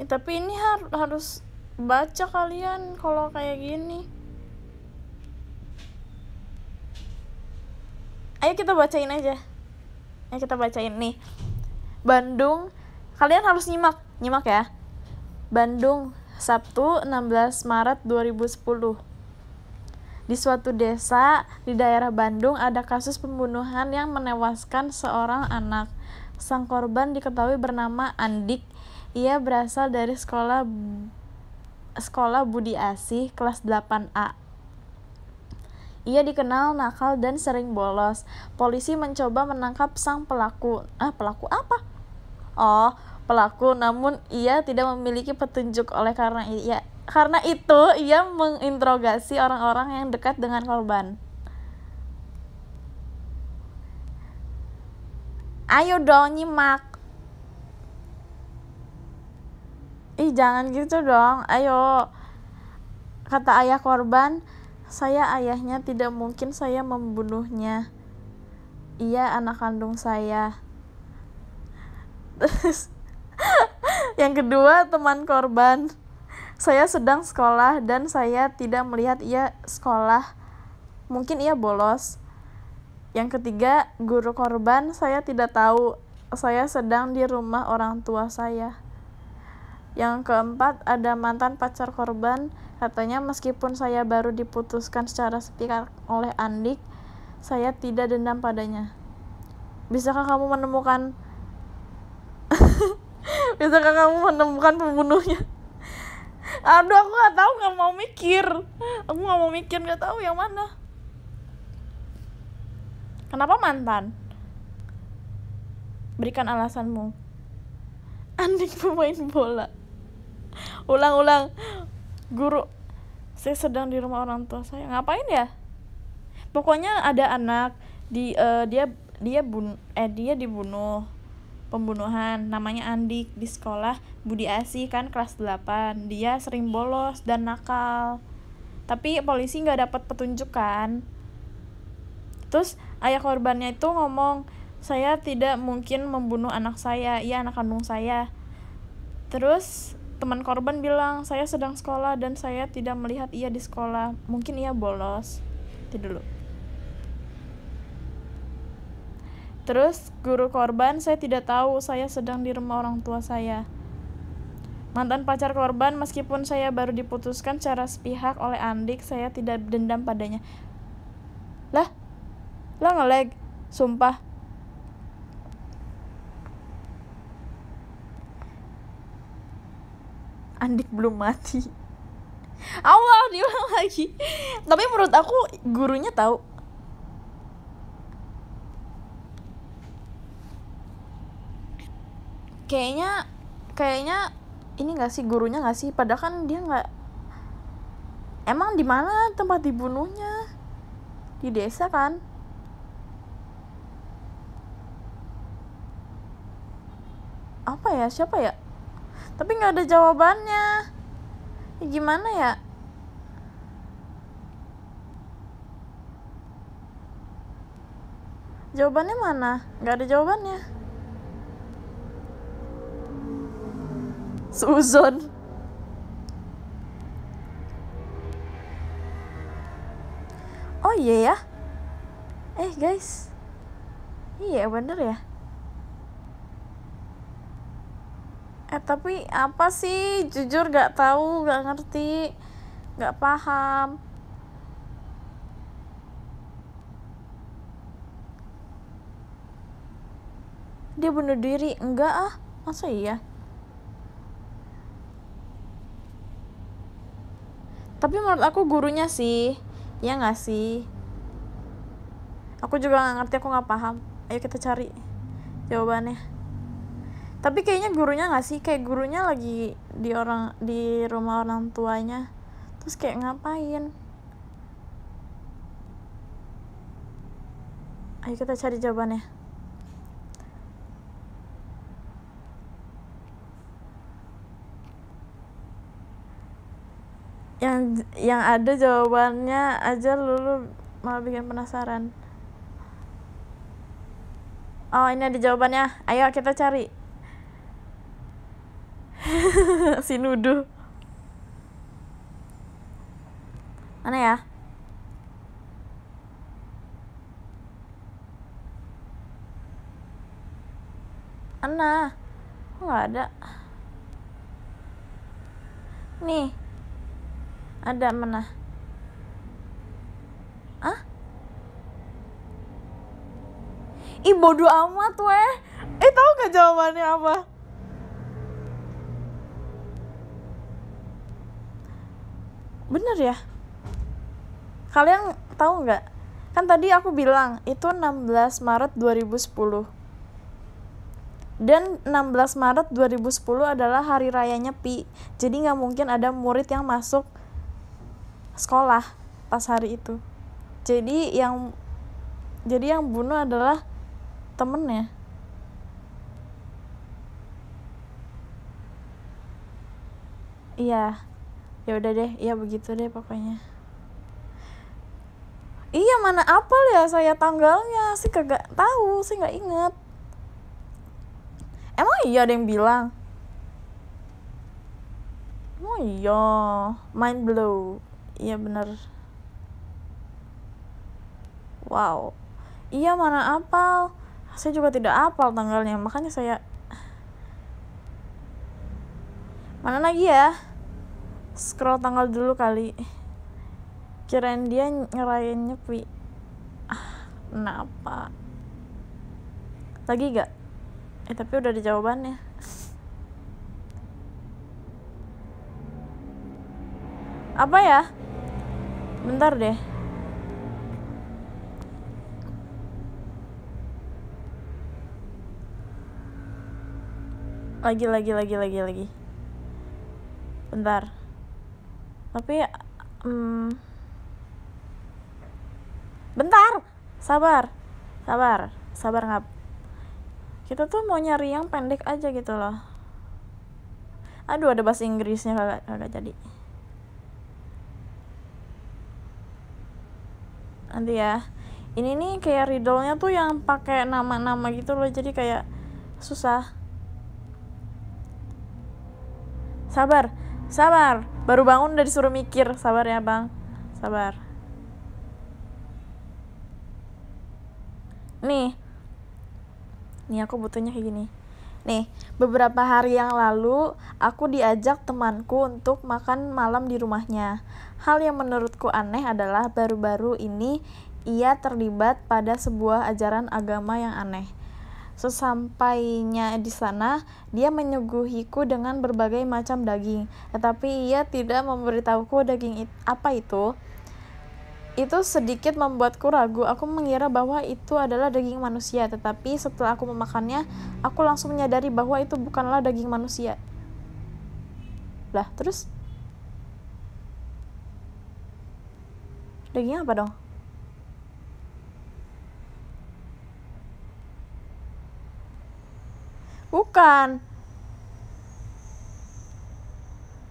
eh, tapi ini har harus baca kalian kalau kayak gini ayo kita bacain aja ayo kita bacain nih Bandung kalian harus nyimak nyimak ya Bandung Sabtu 16 Maret 2010 di suatu desa di daerah Bandung ada kasus pembunuhan yang menewaskan seorang anak. Sang korban diketahui bernama Andik. Ia berasal dari sekolah sekolah Budi Asih kelas 8A. Ia dikenal nakal dan sering bolos. Polisi mencoba menangkap sang pelaku. Ah, pelaku apa? Oh, pelaku namun ia tidak memiliki petunjuk oleh karena ia ya, karena itu ia menginterogasi orang-orang yang dekat dengan korban. Ayo dong nyimak. Ih jangan gitu dong. Ayo. Kata ayah korban, saya ayahnya, tidak mungkin saya membunuhnya. Ia anak kandung saya. Terus yang kedua, teman korban. Saya sedang sekolah dan saya tidak melihat ia sekolah. Mungkin ia bolos. Yang ketiga, guru korban, saya tidak tahu. Saya sedang di rumah orang tua saya. Yang keempat, ada mantan pacar korban. Katanya, meskipun saya baru diputuskan secara sepihak oleh Andik, saya tidak dendam padanya. Bisakah kamu menemukan... Bisakah kamu menemukan pembunuhnya? Aduh, aku gak tahu, gak mau mikir. Aku gak mau mikir, gak tahu yang mana. Kenapa mantan? Berikan alasanmu. Andik pemain bola ulang-ulang guru saya sedang di rumah orang tua saya ngapain ya pokoknya ada anak di uh, dia dia bun eh dia dibunuh pembunuhan namanya Andik di sekolah Budi Asih kan kelas 8 dia sering bolos dan nakal tapi polisi nggak dapat petunjuk kan terus ayah korbannya itu ngomong saya tidak mungkin membunuh anak saya iya anak kandung saya terus Teman korban bilang, saya sedang sekolah dan saya tidak melihat ia di sekolah. Mungkin ia bolos. Itu dulu. Terus guru korban, saya tidak tahu, saya sedang di rumah orang tua saya. Mantan pacar korban, meskipun saya baru diputuskan secara sepihak oleh Andik, saya tidak dendam padanya. Lah, lo ngeleg sumpah. Andik belum mati Allah diulang lagi tapi menurut aku gurunya tahu kayaknya kayaknya ini nggak sih gurunya nggak sih padahal kan dia nggak emang di mana tempat dibunuhnya di desa kan apa ya siapa ya tapi nggak ada jawabannya ya, gimana ya jawabannya mana nggak ada jawabannya Susan oh iya ya eh guys iya bener ya eh tapi apa sih jujur gak tahu gak ngerti gak paham dia bunuh diri enggak ah masa iya tapi menurut aku gurunya sih ya nggak sih aku juga nggak ngerti aku nggak paham ayo kita cari jawabannya tapi kayaknya gurunya nggak sih kayak gurunya lagi di orang di rumah orang tuanya terus kayak ngapain ayo kita cari jawabannya yang yang ada jawabannya aja lulu malah bikin penasaran oh ini ada jawabannya ayo kita cari si nuduh mana ya mana kok nggak ada nih ada mana ah ih bodoh amat weh eh tau gak jawabannya apa bener ya kalian tahu nggak kan tadi aku bilang itu 16 Maret 2010 dan 16 Maret 2010 adalah hari rayanya Pi jadi nggak mungkin ada murid yang masuk sekolah pas hari itu jadi yang jadi yang bunuh adalah temennya iya ya udah deh ya begitu deh pokoknya iya mana apel ya saya tanggalnya sih kagak tahu sih nggak inget emang iya ada yang bilang Oh iya mind blow iya bener wow iya mana apel saya juga tidak apal tanggalnya makanya saya mana lagi ya scroll tanggal dulu kali kirain dia ngerayain nyepi ah, kenapa lagi gak? eh tapi udah ada jawabannya apa ya bentar deh lagi lagi lagi lagi lagi bentar tapi um, bentar sabar sabar sabar ngap kita tuh mau nyari yang pendek aja gitu loh aduh ada bahasa Inggrisnya kagak kagak jadi nanti ya ini nih kayak riddle-nya tuh yang pakai nama-nama gitu loh jadi kayak susah sabar Sabar, baru bangun udah disuruh mikir. Sabar ya, Bang. Sabar. Nih. Nih aku butuhnya kayak gini. Nih, beberapa hari yang lalu aku diajak temanku untuk makan malam di rumahnya. Hal yang menurutku aneh adalah baru-baru ini ia terlibat pada sebuah ajaran agama yang aneh Sesampainya di sana, dia menyuguhiku dengan berbagai macam daging, tetapi ia tidak memberitahuku daging it, apa itu. Itu sedikit membuatku ragu. Aku mengira bahwa itu adalah daging manusia, tetapi setelah aku memakannya, aku langsung menyadari bahwa itu bukanlah daging manusia. Lah, terus? Daging apa dong? bukan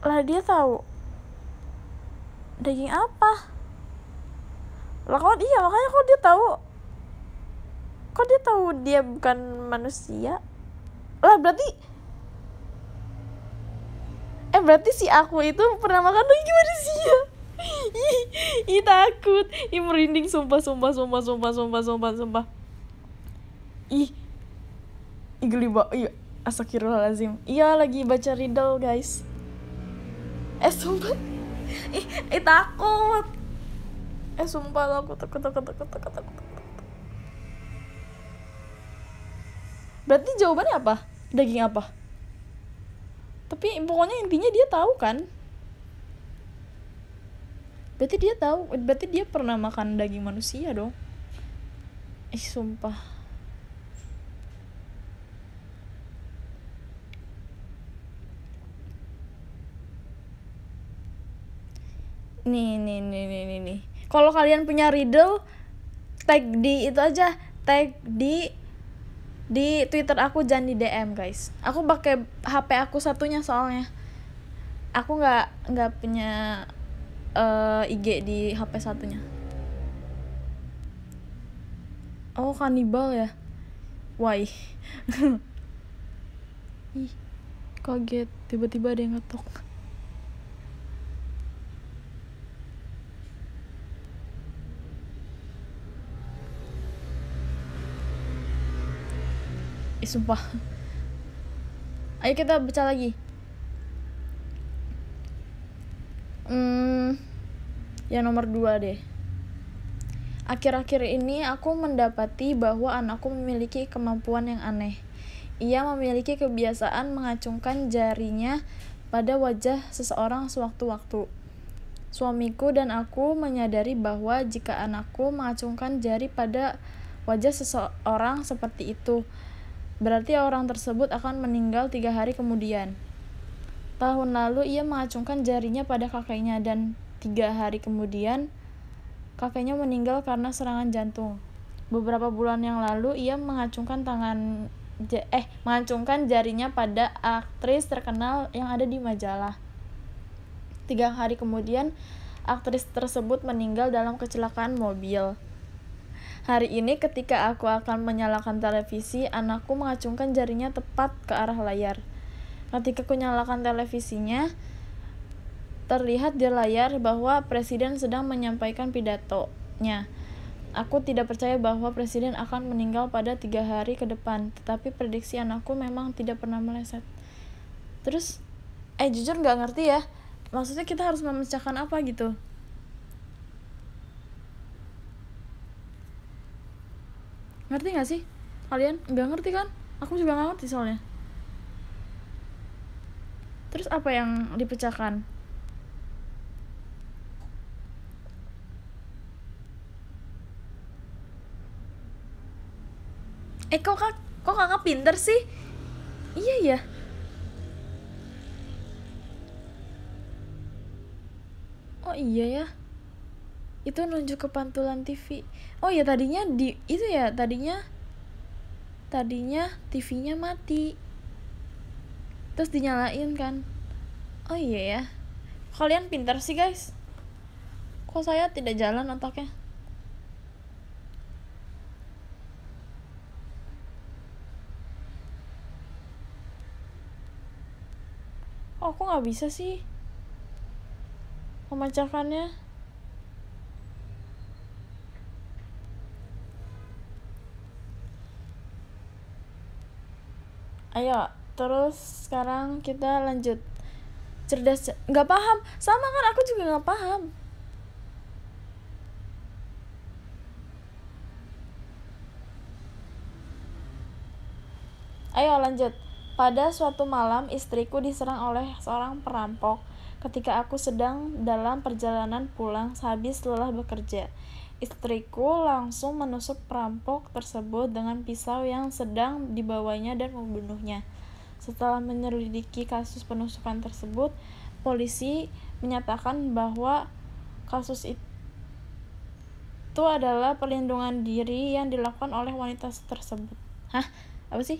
lah dia tahu daging apa lah kok iya makanya kok dia tahu kok dia tahu dia bukan manusia lah berarti eh berarti si aku itu pernah makan daging manusia ih, takut ih merinding sumpah sumpah sumpah sumpah sumpah sumpah sumpah ih igli iya lazim iya lagi baca riddle guys eh sumpah ih, eh, takut eh sumpah lo aku takut takut takut takut takut takut berarti jawabannya apa daging apa tapi pokoknya intinya dia tahu kan berarti dia tahu berarti dia pernah makan daging manusia dong eh sumpah nih nih nih nih nih, nih. kalau kalian punya riddle tag di itu aja tag di di Twitter aku jangan di DM guys. Aku pakai HP aku satunya soalnya. Aku nggak nggak punya uh, eh, IG di HP satunya. Oh kanibal ya? Why? kaget tiba-tiba ada yang ngetok. sumpah ayo kita baca lagi hmm, yang nomor dua deh Akhir-akhir ini aku mendapati bahwa anakku memiliki kemampuan yang aneh. Ia memiliki kebiasaan mengacungkan jarinya pada wajah seseorang sewaktu-waktu. Suamiku dan aku menyadari bahwa jika anakku mengacungkan jari pada wajah seseorang seperti itu, Berarti orang tersebut akan meninggal tiga hari kemudian. Tahun lalu ia mengacungkan jarinya pada kakeknya dan tiga hari kemudian kakeknya meninggal karena serangan jantung. Beberapa bulan yang lalu ia mengacungkan tangan eh mengacungkan jarinya pada aktris terkenal yang ada di majalah. Tiga hari kemudian aktris tersebut meninggal dalam kecelakaan mobil. Hari ini ketika aku akan menyalakan televisi, anakku mengacungkan jarinya tepat ke arah layar. Ketika aku nyalakan televisinya, terlihat di layar bahwa presiden sedang menyampaikan pidatonya. Aku tidak percaya bahwa presiden akan meninggal pada tiga hari ke depan, tetapi prediksi anakku memang tidak pernah meleset. Terus, eh jujur nggak ngerti ya, maksudnya kita harus memecahkan apa gitu. ngerti gak sih kalian nggak ngerti kan aku juga nggak ngerti soalnya terus apa yang dipecahkan Eh kok kak, kok kakak pinter sih? Iya ya. Oh iya ya itu nunjuk ke pantulan TV oh ya tadinya di itu ya tadinya tadinya TV-nya mati terus dinyalain kan oh iya ya kalian pintar sih guys kok saya tidak jalan otaknya oh, aku nggak bisa sih memecahkannya ayo terus sekarang kita lanjut cerdas nggak paham sama kan aku juga nggak paham ayo lanjut pada suatu malam istriku diserang oleh seorang perampok ketika aku sedang dalam perjalanan pulang habis lelah bekerja istriku langsung menusuk perampok tersebut dengan pisau yang sedang dibawanya dan membunuhnya. Setelah menyelidiki kasus penusukan tersebut, polisi menyatakan bahwa kasus itu adalah perlindungan diri yang dilakukan oleh wanita tersebut. Hah? Apa sih?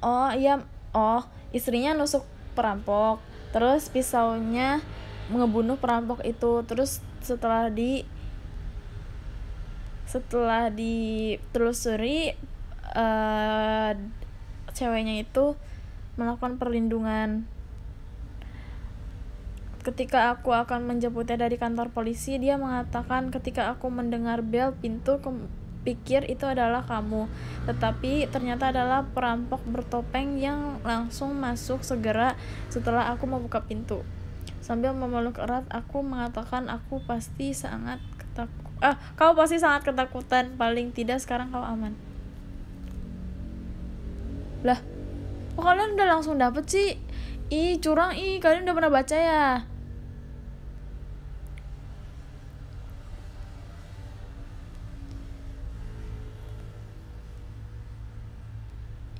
Oh, iya. Oh, istrinya nusuk perampok. Terus pisaunya ngebunuh perampok itu terus setelah di setelah ditelusuri uh, ceweknya itu melakukan perlindungan ketika aku akan menjemputnya dari kantor polisi dia mengatakan ketika aku mendengar bel pintu pikir itu adalah kamu tetapi ternyata adalah perampok bertopeng yang langsung masuk segera setelah aku membuka pintu Sambil memeluk erat, aku mengatakan aku pasti sangat ketakut. Ah, kau pasti sangat ketakutan. Paling tidak sekarang kau aman. Lah, oh, kalian udah langsung dapet sih? Ih, curang ih, kalian udah pernah baca ya?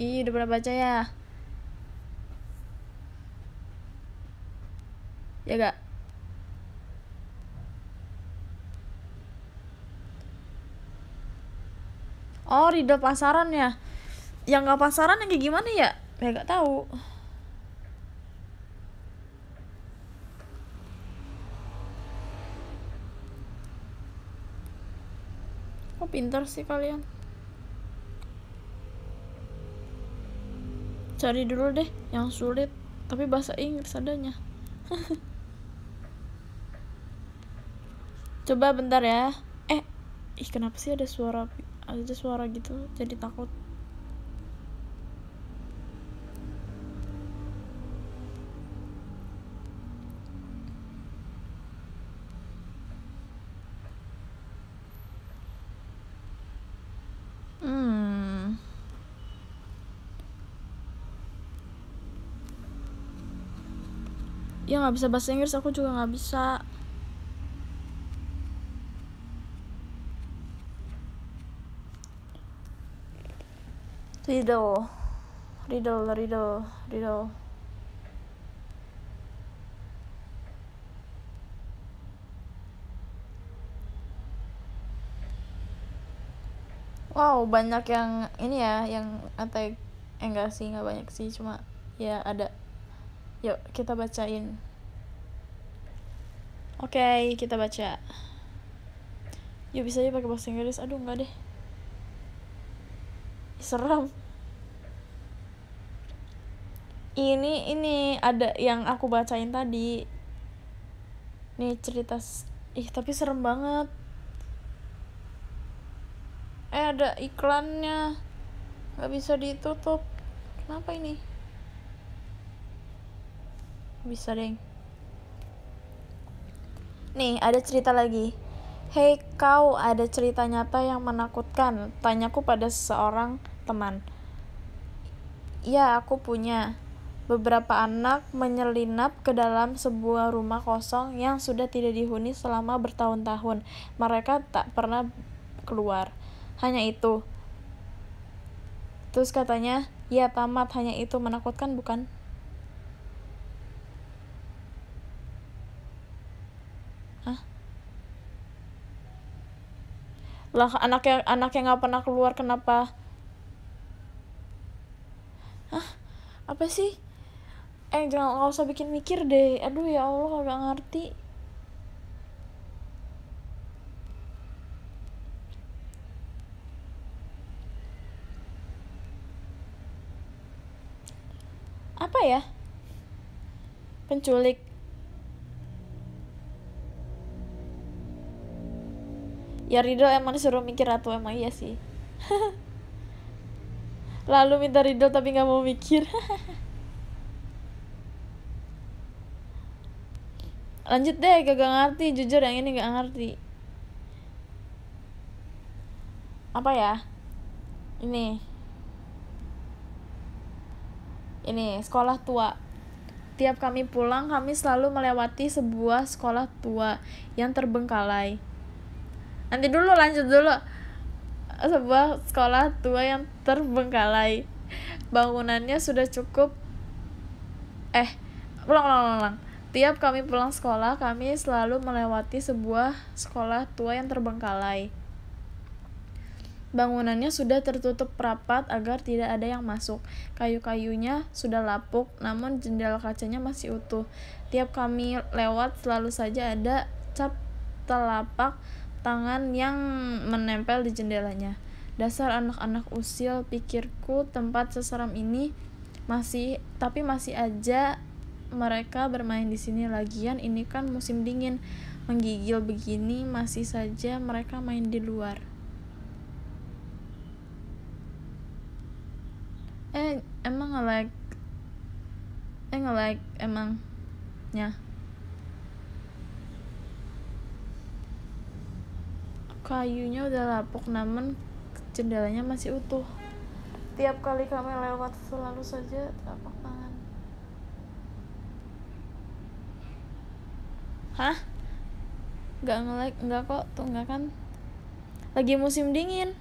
Ih, udah pernah baca ya? ya gak oh Ridho pasaran ya yang gak pasaran yang kayak gimana ya ya gak tahu oh pinter sih kalian cari dulu deh yang sulit tapi bahasa Inggris adanya coba bentar ya eh ih kenapa sih ada suara ada suara gitu jadi takut hmm. Ya nggak bisa bahasa Inggris, aku juga nggak bisa. riddle riddle riddle riddle wow banyak yang ini ya yang attack eh, enggak sih enggak banyak sih cuma ya ada yuk kita bacain oke okay, kita baca yuk bisa aja pakai bahasa Inggris aduh enggak deh serem ini ini ada yang aku bacain tadi nih cerita ih tapi serem banget eh ada iklannya nggak bisa ditutup kenapa ini bisa deng nih ada cerita lagi Hei kau ada cerita nyata yang menakutkan Tanyaku pada seorang teman Ya aku punya Beberapa anak menyelinap ke dalam sebuah rumah kosong yang sudah tidak dihuni selama bertahun-tahun. Mereka tak pernah keluar. Hanya itu. Terus katanya, ya tamat hanya itu menakutkan bukan? Lah anak yang anak yang nggak pernah keluar kenapa? Hah? Apa sih? eh jangan nggak usah bikin mikir deh aduh ya allah gak ngerti apa ya penculik ya Ridho emang disuruh mikir atau emang iya sih lalu minta Ridho tapi nggak mau mikir lanjut deh kagak ngerti jujur yang ini gak ngerti apa ya ini ini sekolah tua tiap kami pulang kami selalu melewati sebuah sekolah tua yang terbengkalai nanti dulu lanjut dulu sebuah sekolah tua yang terbengkalai bangunannya sudah cukup eh ulang ulang ulang, ulang Tiap kami pulang sekolah, kami selalu melewati sebuah sekolah tua yang terbengkalai. Bangunannya sudah tertutup rapat agar tidak ada yang masuk. Kayu-kayunya sudah lapuk, namun jendela kacanya masih utuh. Tiap kami lewat, selalu saja ada cap telapak tangan yang menempel di jendelanya. Dasar anak-anak usil, pikirku tempat seseram ini masih tapi masih aja mereka bermain di sini lagian ini kan musim dingin menggigil begini masih saja mereka main di luar eh emang nge-lag eh nge emangnya kayunya udah lapuk namun jendelanya masih utuh tiap kali kami lewat selalu saja tampak hah nggak ngelek nggak kok tuh nggak kan lagi musim dingin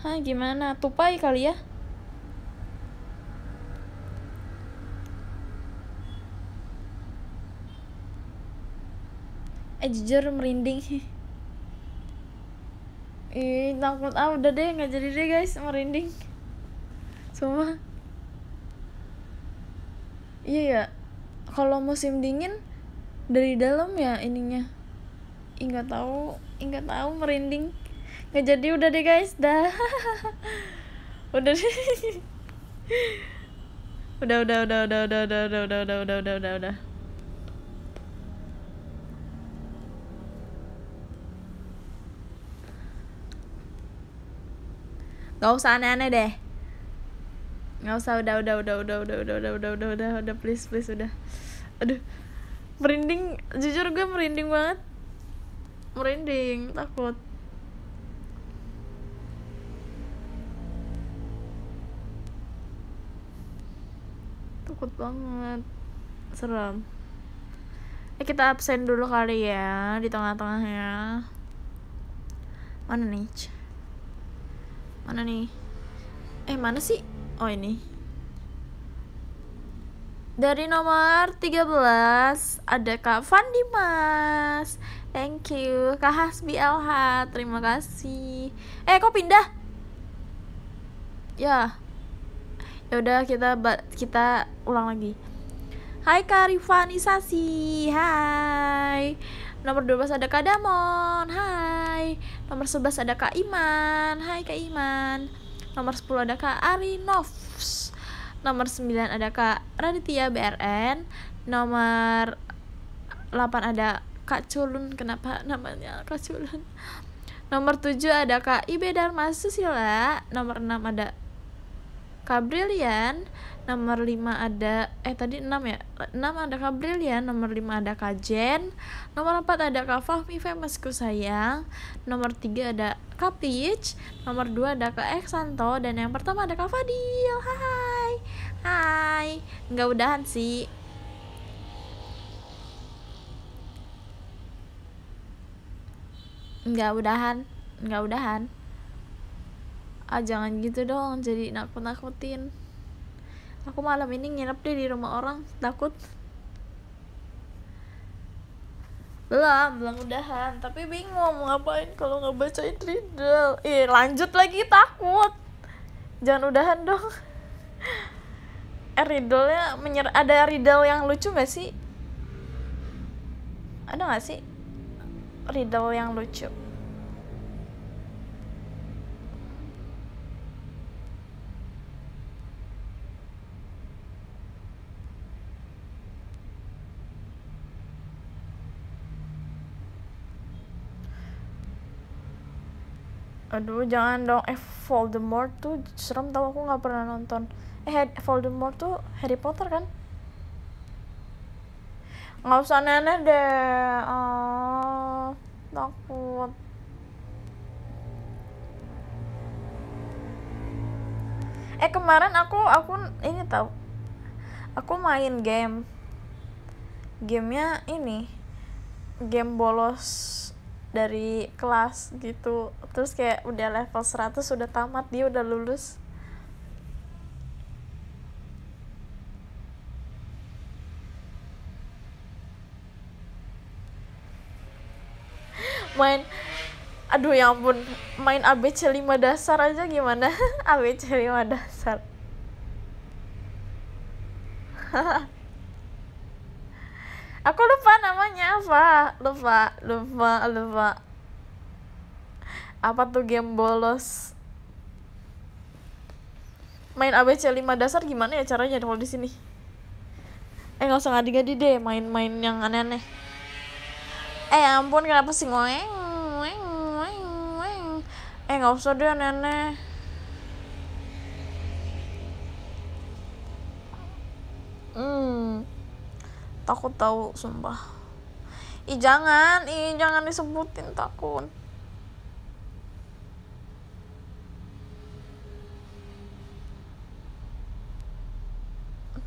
hah gimana tupai kali ya eh jujur merinding ih takut ah udah deh nggak jadi deh guys merinding semua iya ya kalau musim dingin dari dalam ya ininya nggak tahu nggak tahu merinding nggak jadi udah deh guys dah udah deh udah udah udah udah udah udah udah udah udah udah udah udah udah udah usah aneh-aneh deh udah usah udah udah udah udah udah udah udah udah udah udah udah please please udah Aduh merinding jujur gue merinding banget merinding takut takut banget serem eh kita absen dulu kali ya di tengah-tengahnya mana nih mana nih eh mana sih oh ini dari nomor 13 ada Kak Fandi Mas, Thank you. Kak Hasbi LH, terima kasih. Eh, kok pindah? Ya. Ya udah kita kita ulang lagi. Hai Kak Rifanisasi. Hai. Nomor 12 ada Kak Damon. Hai. Nomor 11 ada Kak Iman. Hai Kak Iman. Nomor 10 ada Kak Arinovs Nomor 9 ada Kak Raditya BRN. Nomor 8 ada Kak Culun. Kenapa namanya Kak Culun? Nomor 7 ada Kak Ibe Dharma Susila. Nomor 6 ada Kak Brilian. Nomor 5 ada eh tadi 6 ya. 6 ada Kak Brilian, nomor 5 ada Kak Jen. Nomor 4 ada Kak Fahmi Famousku sayang. Nomor 3 ada Kak Peach, nomor 2 ada Kak Eksanto dan yang pertama ada Kak Fadil. Haha hai hai nggak udahan sih nggak udahan nggak udahan ah jangan gitu dong jadi nakut nakutin aku malam ini nginep deh di rumah orang takut belum belum udahan tapi bingung mau ngapain kalau nggak bacain riddle Ih lanjut lagi takut jangan udahan dong Eh, riddle-nya menyer ada riddle yang lucu gak sih? Ada gak sih riddle yang lucu? Aduh, jangan dong. Eh, Voldemort tuh serem tau aku gak pernah nonton eh Voldemort tuh Harry Potter kan nggak usah nenek deh oh, takut eh kemarin aku aku ini tau aku main game gamenya ini game bolos dari kelas gitu terus kayak udah level 100 udah tamat dia udah lulus aduh ya ampun main ABC 5 dasar aja gimana ABC 5 dasar aku lupa namanya apa lupa lupa lupa apa tuh game bolos main ABC 5 dasar gimana ya caranya kalau di sini eh nggak usah ngadi-ngadi deh main-main yang aneh-aneh eh ya ampun kenapa sih ngoeng eh nggak usah deh nenek hmm takut tahu sumpah ih jangan ih jangan disebutin takut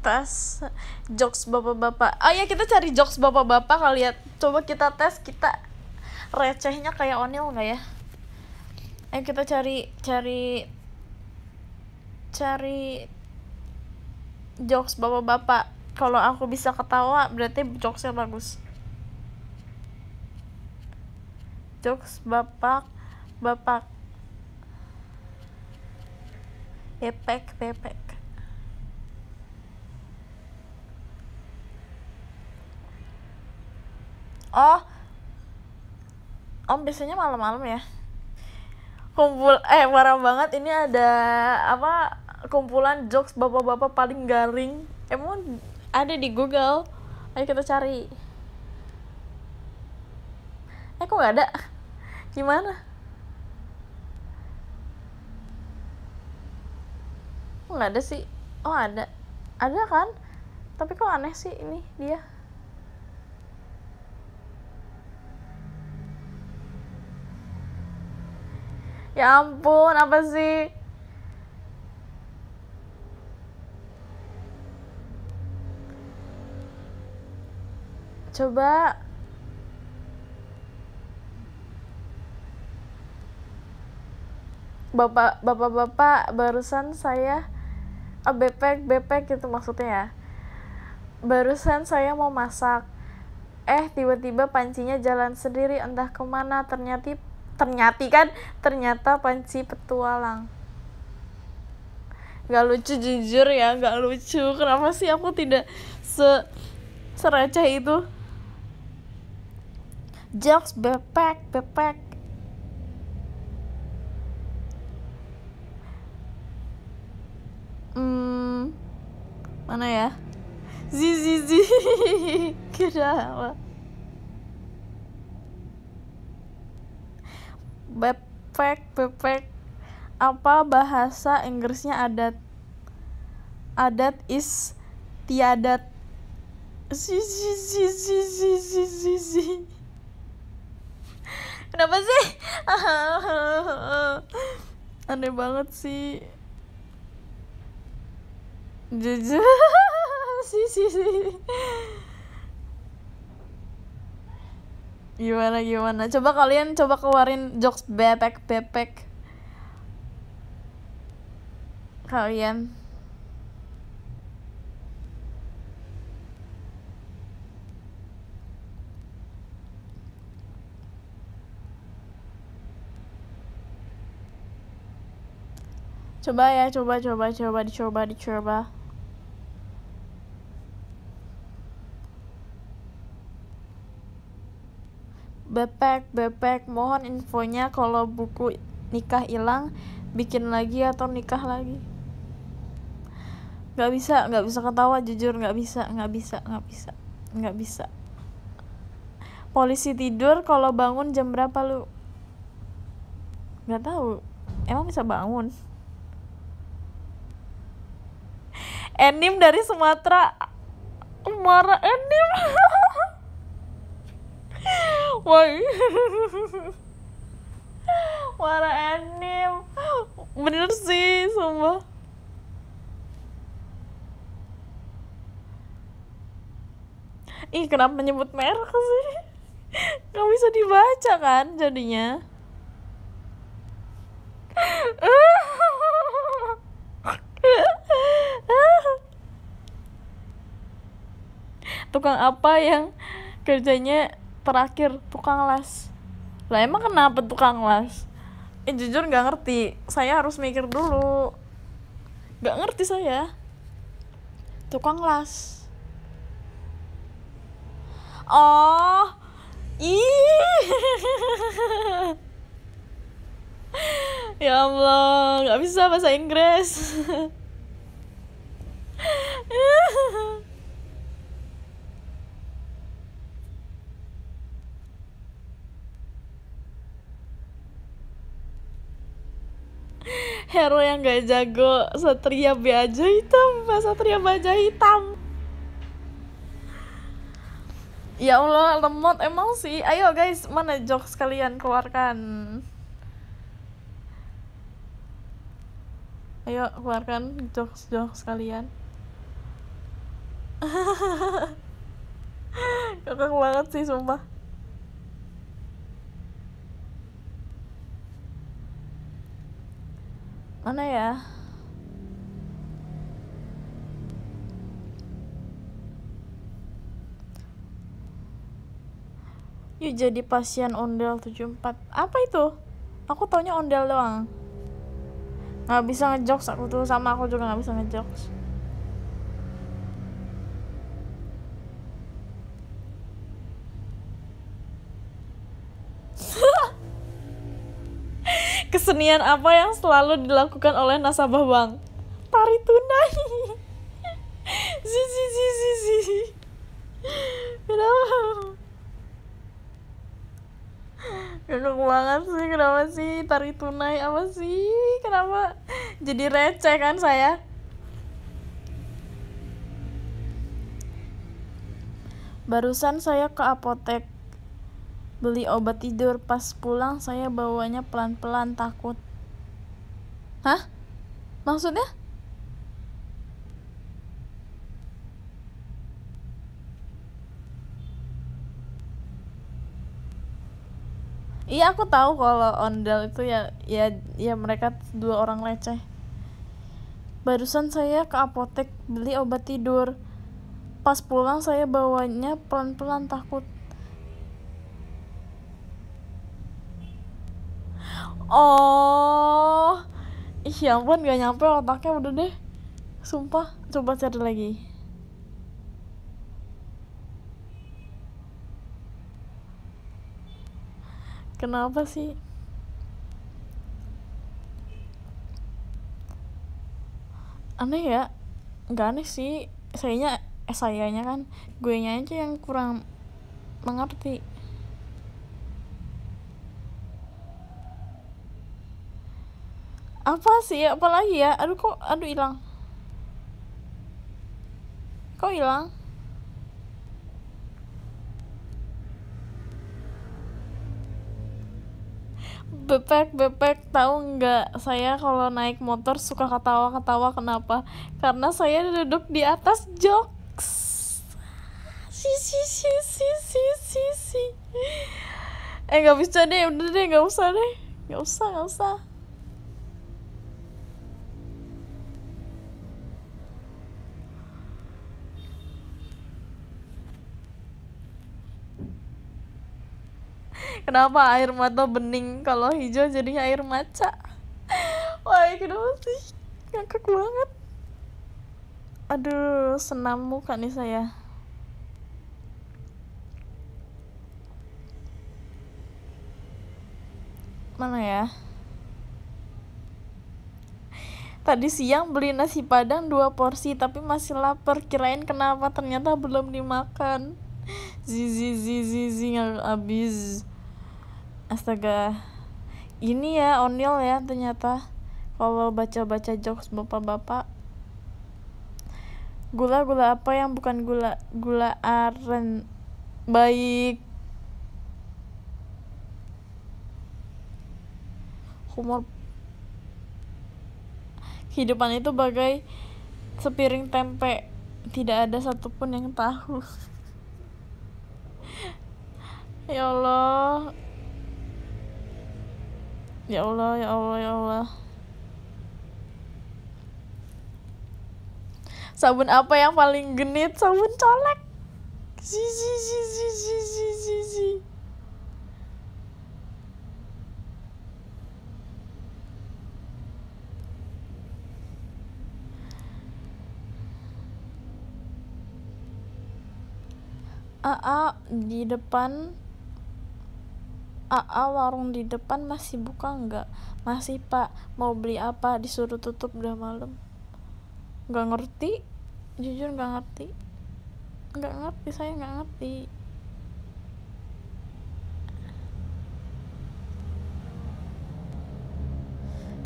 tes jokes bapak-bapak. Oh ya kita cari jokes bapak-bapak kali ya. Coba kita tes kita recehnya kayak Onil nggak ya? ayo kita cari cari cari jokes bapak-bapak kalau aku bisa ketawa berarti jokesnya bagus jokes bapak bapak pepek pepek oh om biasanya malam-malam ya kumpul eh marah banget ini ada apa kumpulan jokes bapak-bapak paling garing emang ada di Google ayo kita cari eh kok nggak ada gimana nggak ada sih oh ada ada kan tapi kok aneh sih ini dia Ya ampun, apa sih? Coba Bapak bapak barusan saya oh, bepek bepek gitu maksudnya ya. Barusan saya mau masak. Eh tiba-tiba pancinya jalan sendiri entah kemana ternyata ternyati kan ternyata panci petualang gak lucu jujur ya gak lucu kenapa sih aku tidak se sereceh itu jokes bepek bepek hmm mana ya zizi zizi kenapa backpack backpack apa bahasa Inggrisnya adat adat is tiadat si si si si si si si si kenapa sih aneh banget sih jujur si si si gimana gimana coba kalian coba keluarin jokes bebek bebek kalian coba ya coba coba coba dicoba dicoba Bepek, bepek, mohon infonya kalau buku nikah hilang, bikin lagi atau nikah lagi. Gak bisa, gak bisa ketawa, jujur gak bisa, gak bisa, gak bisa, gak bisa. Polisi tidur kalau bangun jam berapa lu? Gak tahu. Emang bisa bangun? Enim dari Sumatera. Marah Enim. Wah. warna anim. Bener sih, sumpah. Ih, kenapa menyebut merek sih? Gak bisa dibaca kan jadinya. Tukang apa yang kerjanya terakhir tukang las lah emang kenapa tukang las eh jujur nggak ngerti saya harus mikir dulu nggak ngerti saya tukang las oh ih ya allah nggak bisa bahasa Inggris hero yang gak jago satria baja hitam mas satria baja hitam ya allah lemot emang sih ayo guys mana jokes kalian keluarkan ayo keluarkan jokes jokes kalian kakak banget sih sumpah mana ya Yuk jadi pasien ondel 74 Apa itu? Aku taunya ondel doang Gak bisa ngejokes aku tuh Sama aku juga gak bisa ngejokes Kesenian apa yang selalu dilakukan oleh nasabah bank? Tari tunai. si si si. Kenapa? Duduk banget sih kenapa sih tari tunai apa sih? Kenapa jadi receh kan saya? Barusan saya ke apotek beli obat tidur. Pas pulang saya bawanya pelan-pelan takut. Hah? Maksudnya? Iya aku tahu kalau ondel itu ya ya ya mereka dua orang leceh. Barusan saya ke apotek beli obat tidur. Pas pulang saya bawanya pelan-pelan takut. oh ih ya ampun gak nyampe otaknya udah deh sumpah coba cari lagi kenapa sih aneh ya gak aneh sih sayanya eh sayanya kan gue nya aja yang kurang mengerti apa sih apa lagi ya aduh kok aduh hilang kok hilang bepek bepek tahu nggak saya kalau naik motor suka ketawa ketawa kenapa karena saya duduk di atas joks si si si si si si si eh nggak bisa deh udah deh nggak usah deh nggak usah nggak usah kenapa air mata bening kalau hijau jadi air maca wah kenapa sih ngakak banget aduh senam muka nih saya mana ya Tadi siang beli nasi padang dua porsi tapi masih lapar. Kirain kenapa ternyata belum dimakan. Zizi zizi zizi nggak zi astaga ini ya Onil ya ternyata kalau baca-baca jokes bapak-bapak gula-gula apa yang bukan gula gula aren baik humor kehidupan itu bagai sepiring tempe tidak ada satupun yang tahu ya Allah Ya Allah, ya Allah, ya Allah. Sabun apa yang paling genit? Sabun colek. si si si si. Aa di depan Aa warung di depan masih buka nggak? Masih pak, mau beli apa? Disuruh tutup udah malam. Nggak ngerti, jujur nggak ngerti. Nggak ngerti, saya nggak ngerti.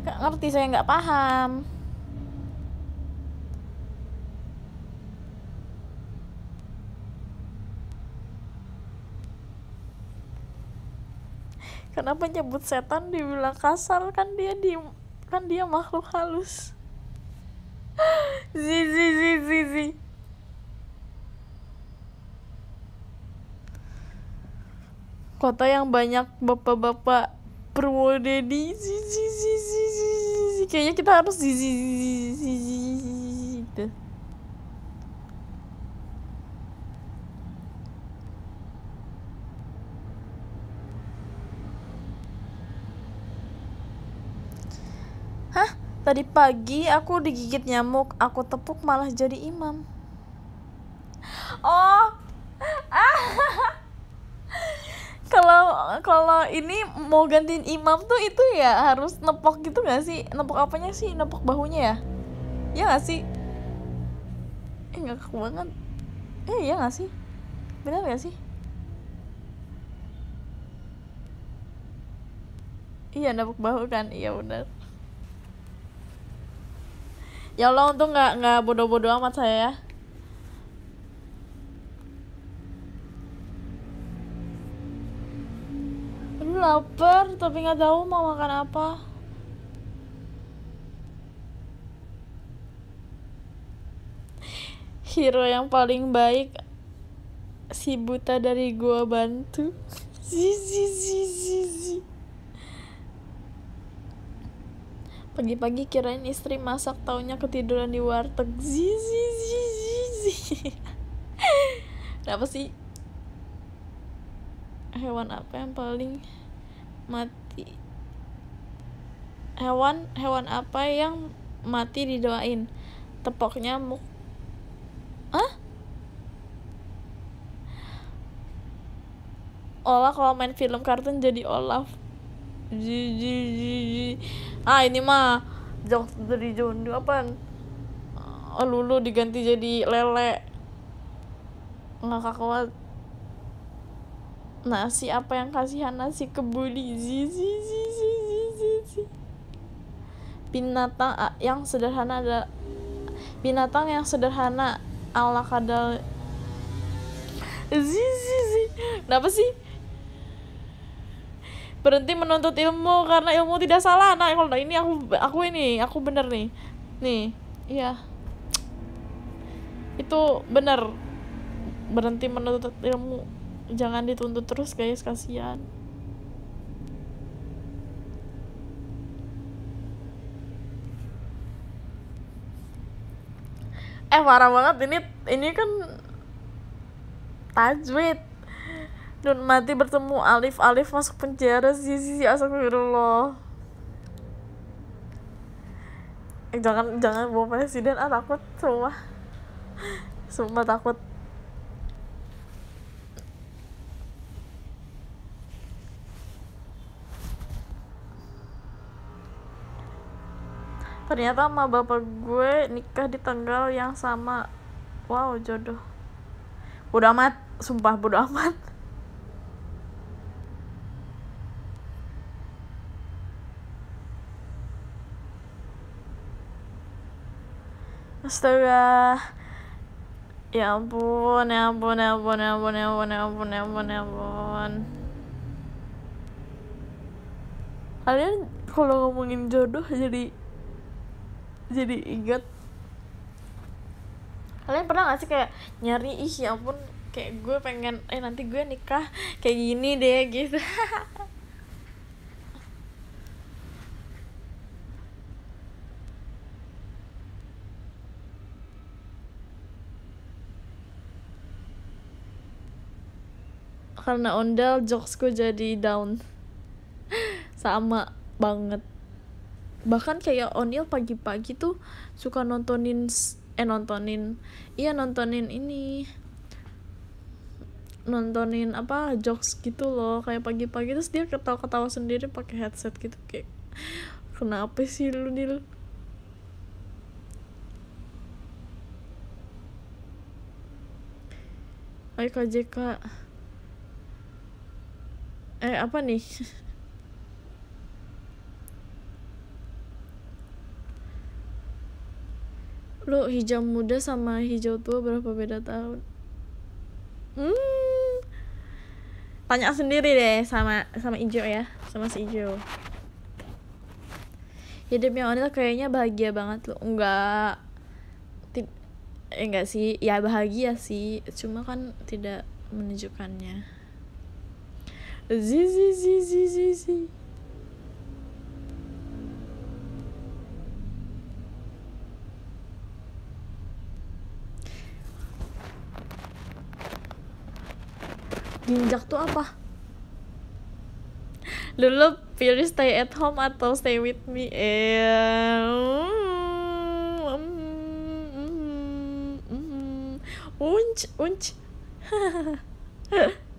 Nggak ngerti, saya nggak paham. kenapa nyebut setan dibilang kasar kan dia di kan dia makhluk halus zizi zizi zizi kota yang banyak bapak-bapak dedi zizi zizi zizi kayaknya kita harus zizi zizi zizi Tadi pagi aku digigit nyamuk, aku tepuk malah jadi imam. Oh. Kalau kalau ini mau gantiin imam tuh itu ya harus nepok gitu gak sih? Nepok apanya sih? Nepok bahunya ya? Ya gak sih? Eh gak kaku banget. Eh iya gak sih? Benar gak sih? Iya nepok bahu kan? Iya udah ya Allah untung nggak nggak bodoh-bodoh amat saya ya lapar tapi nggak tahu mau makan apa hero yang paling baik si buta dari gua bantu zizi zizi zizi Pagi-pagi kirain istri masak taunya ketiduran di warteg. Zizi zizi zizi. apa sih? Hewan apa yang paling mati? Hewan hewan apa yang mati didoain? Tepok nyamuk. ah Olah kalau main film kartun jadi Olaf ah ini mah jokes dari John apa oh, lulu diganti jadi lele ngakak kuat nasi apa yang kasihan nasi kebuli binatang ah, yang sederhana ada binatang yang sederhana ala kadal zizi zizi kenapa sih berhenti menuntut ilmu karena ilmu tidak salah nah kalau nah, ini aku aku ini aku bener nih nih iya itu bener berhenti menuntut ilmu jangan dituntut terus guys kasihan eh parah banget ini ini kan tajwid Nun mati bertemu Alif Alif masuk penjara sisi astagfirullah eh, jangan jangan bawa presiden ah takut semua semua takut ternyata sama bapak gue nikah di tanggal yang sama wow jodoh bodoh amat sumpah bodoh amat astaga ya ampun ya ampun ya ampun ya ampun ya ampun ya ampun ya ampun ya ampun kalian kalau ngomongin jodoh jadi jadi ingat kalian pernah gak sih kayak nyari ih ya ampun kayak gue pengen eh nanti gue nikah kayak gini deh gitu karena ondel jokesku jadi down sama banget bahkan kayak Onil pagi-pagi tuh suka nontonin eh nontonin iya nontonin ini nontonin apa jokes gitu loh kayak pagi-pagi terus dia ketawa-ketawa sendiri pakai headset gitu kayak kenapa sih lu Nil Ayo kak eh apa nih lu hijau muda sama hijau tua berapa beda tahun hmm tanya sendiri deh sama sama hijau ya sama si hijau hidupnya Onil kayaknya bahagia banget lo enggak Tid eh, enggak sih ya bahagia sih cuma kan tidak menunjukkannya Zizi, zizi, zizi. Ginjak tuh apa? Lulu pilih stay at home atau stay with me? Eh, mm, mm, mm, Unch, unch.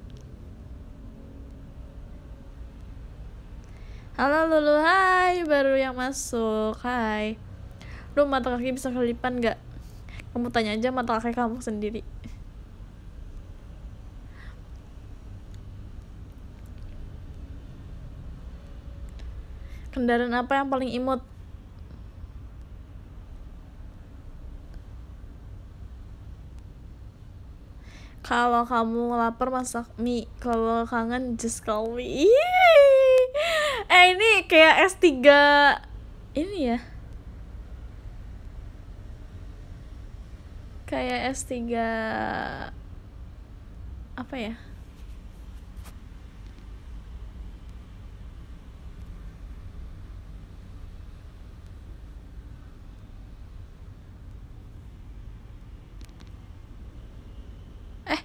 Halo Lulu, hai, baru yang masuk, hai. Lu mata kaki bisa kelipan gak? Kamu tanya aja mata kaki kamu sendiri. Kendaraan apa yang paling imut? Kalau kamu lapar masak mie, kalau kangen just call me ini kayak S3 ini ya kayak S3 apa ya eh.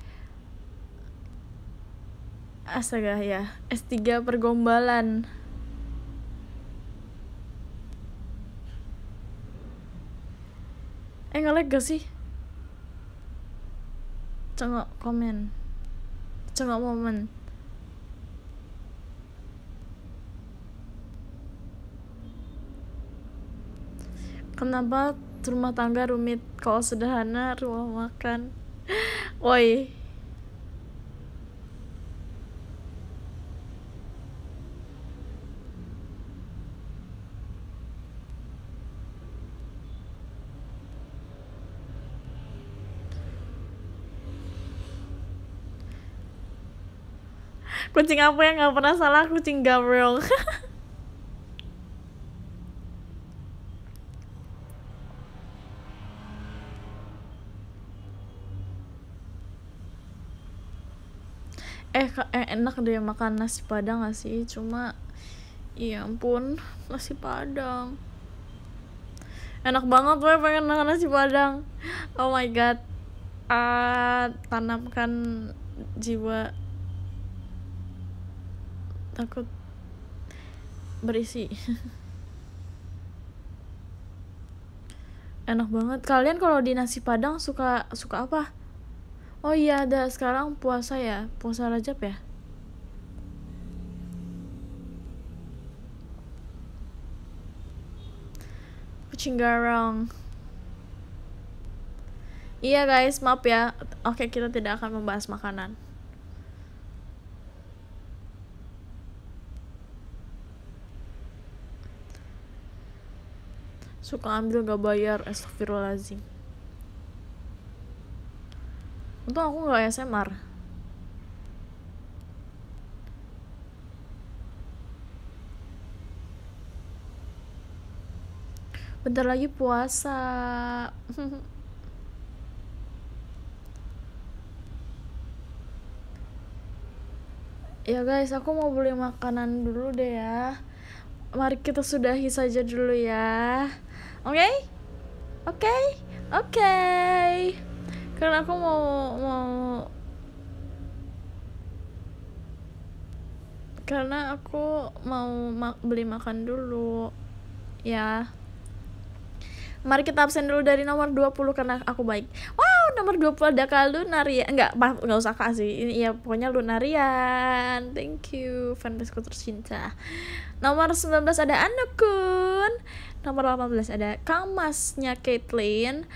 astaga ya S3 pergombalan eh nge-lag gak sih cengok komen cengok momen kenapa rumah tangga rumit kalau sederhana rumah makan woi kucing apa yang nggak pernah salah kucing gabriel eh, eh enak deh makan nasi padang gak sih cuma iya ampun nasi padang enak banget gue pengen makan nasi padang oh my god uh, tanamkan jiwa takut berisi enak banget kalian kalau di nasi padang suka suka apa oh iya ada sekarang puasa ya puasa rajab ya kucing garang iya guys maaf ya oke kita tidak akan membahas makanan suka ambil gak bayar astagfirullahaladzim untung aku gak SMR bentar lagi puasa ya guys aku mau beli makanan dulu deh ya mari kita sudahi saja dulu ya Oke? Oke? Oke. Karena aku mau mau karena aku mau ma beli makan dulu ya mari kita absen dulu dari nomor 20 karena aku baik wow nomor 20 ada kak Lunarian enggak enggak usah kasih. ini ya pokoknya Lunarian thank you fanbase tercinta Nomor 19 ada Anukun. Nomor 18 ada Kamasnya Caitlyn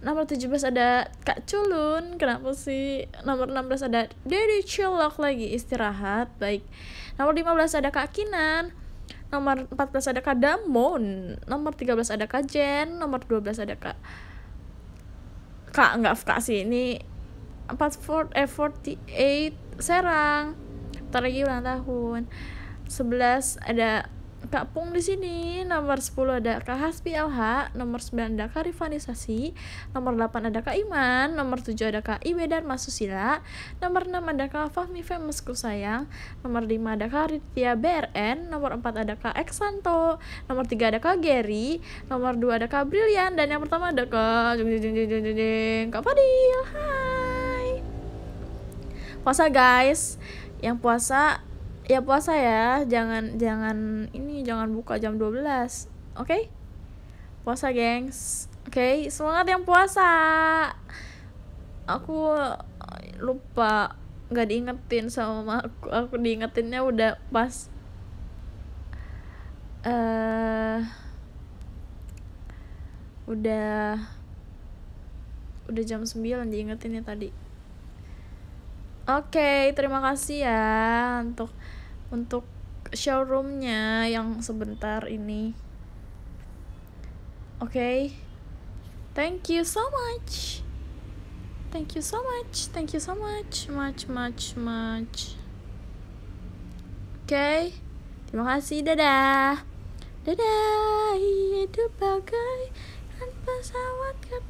Nomor 17 ada Kak Culun. Kenapa sih? Nomor 16 ada Daddy Cilok lagi istirahat. Baik. Nomor 15 ada Kak Kinan. Nomor 14 ada Kak Damon. Nomor 13 ada Kak Jen. Nomor 12 ada Kak Kak enggak Kak sih ini 44 eh 48 Serang. Ntar lagi ulang tahun. 11 ada Kak Pung di sini, nomor 10 ada Kak Hasbi LH, nomor 9 ada Kak Rifanisasi, nomor 8 ada Kak Iman, nomor 7 ada Kak Ibe dan Masusila, nomor 6 ada Kak Fahmi Famousku Sayang, nomor 5 ada Kak Ritia BRN, nomor 4 ada Kak Eksanto, nomor 3 ada Kak Gary, nomor 2 ada Kak Brilian, dan yang pertama ada Kak Kak Fadil, hai! Puasa guys, yang puasa ya puasa ya jangan jangan ini jangan buka jam 12 oke okay? puasa gengs oke okay? semangat yang puasa aku eh, lupa nggak diingetin sama aku aku diingetinnya udah pas eh uh, udah udah jam 9 diingetinnya tadi Oke, okay, terima kasih ya untuk untuk showroomnya yang sebentar ini oke okay? thank you so much thank you so much thank you so much much much much oke okay? terima kasih dadah dadah itu bagai pesawat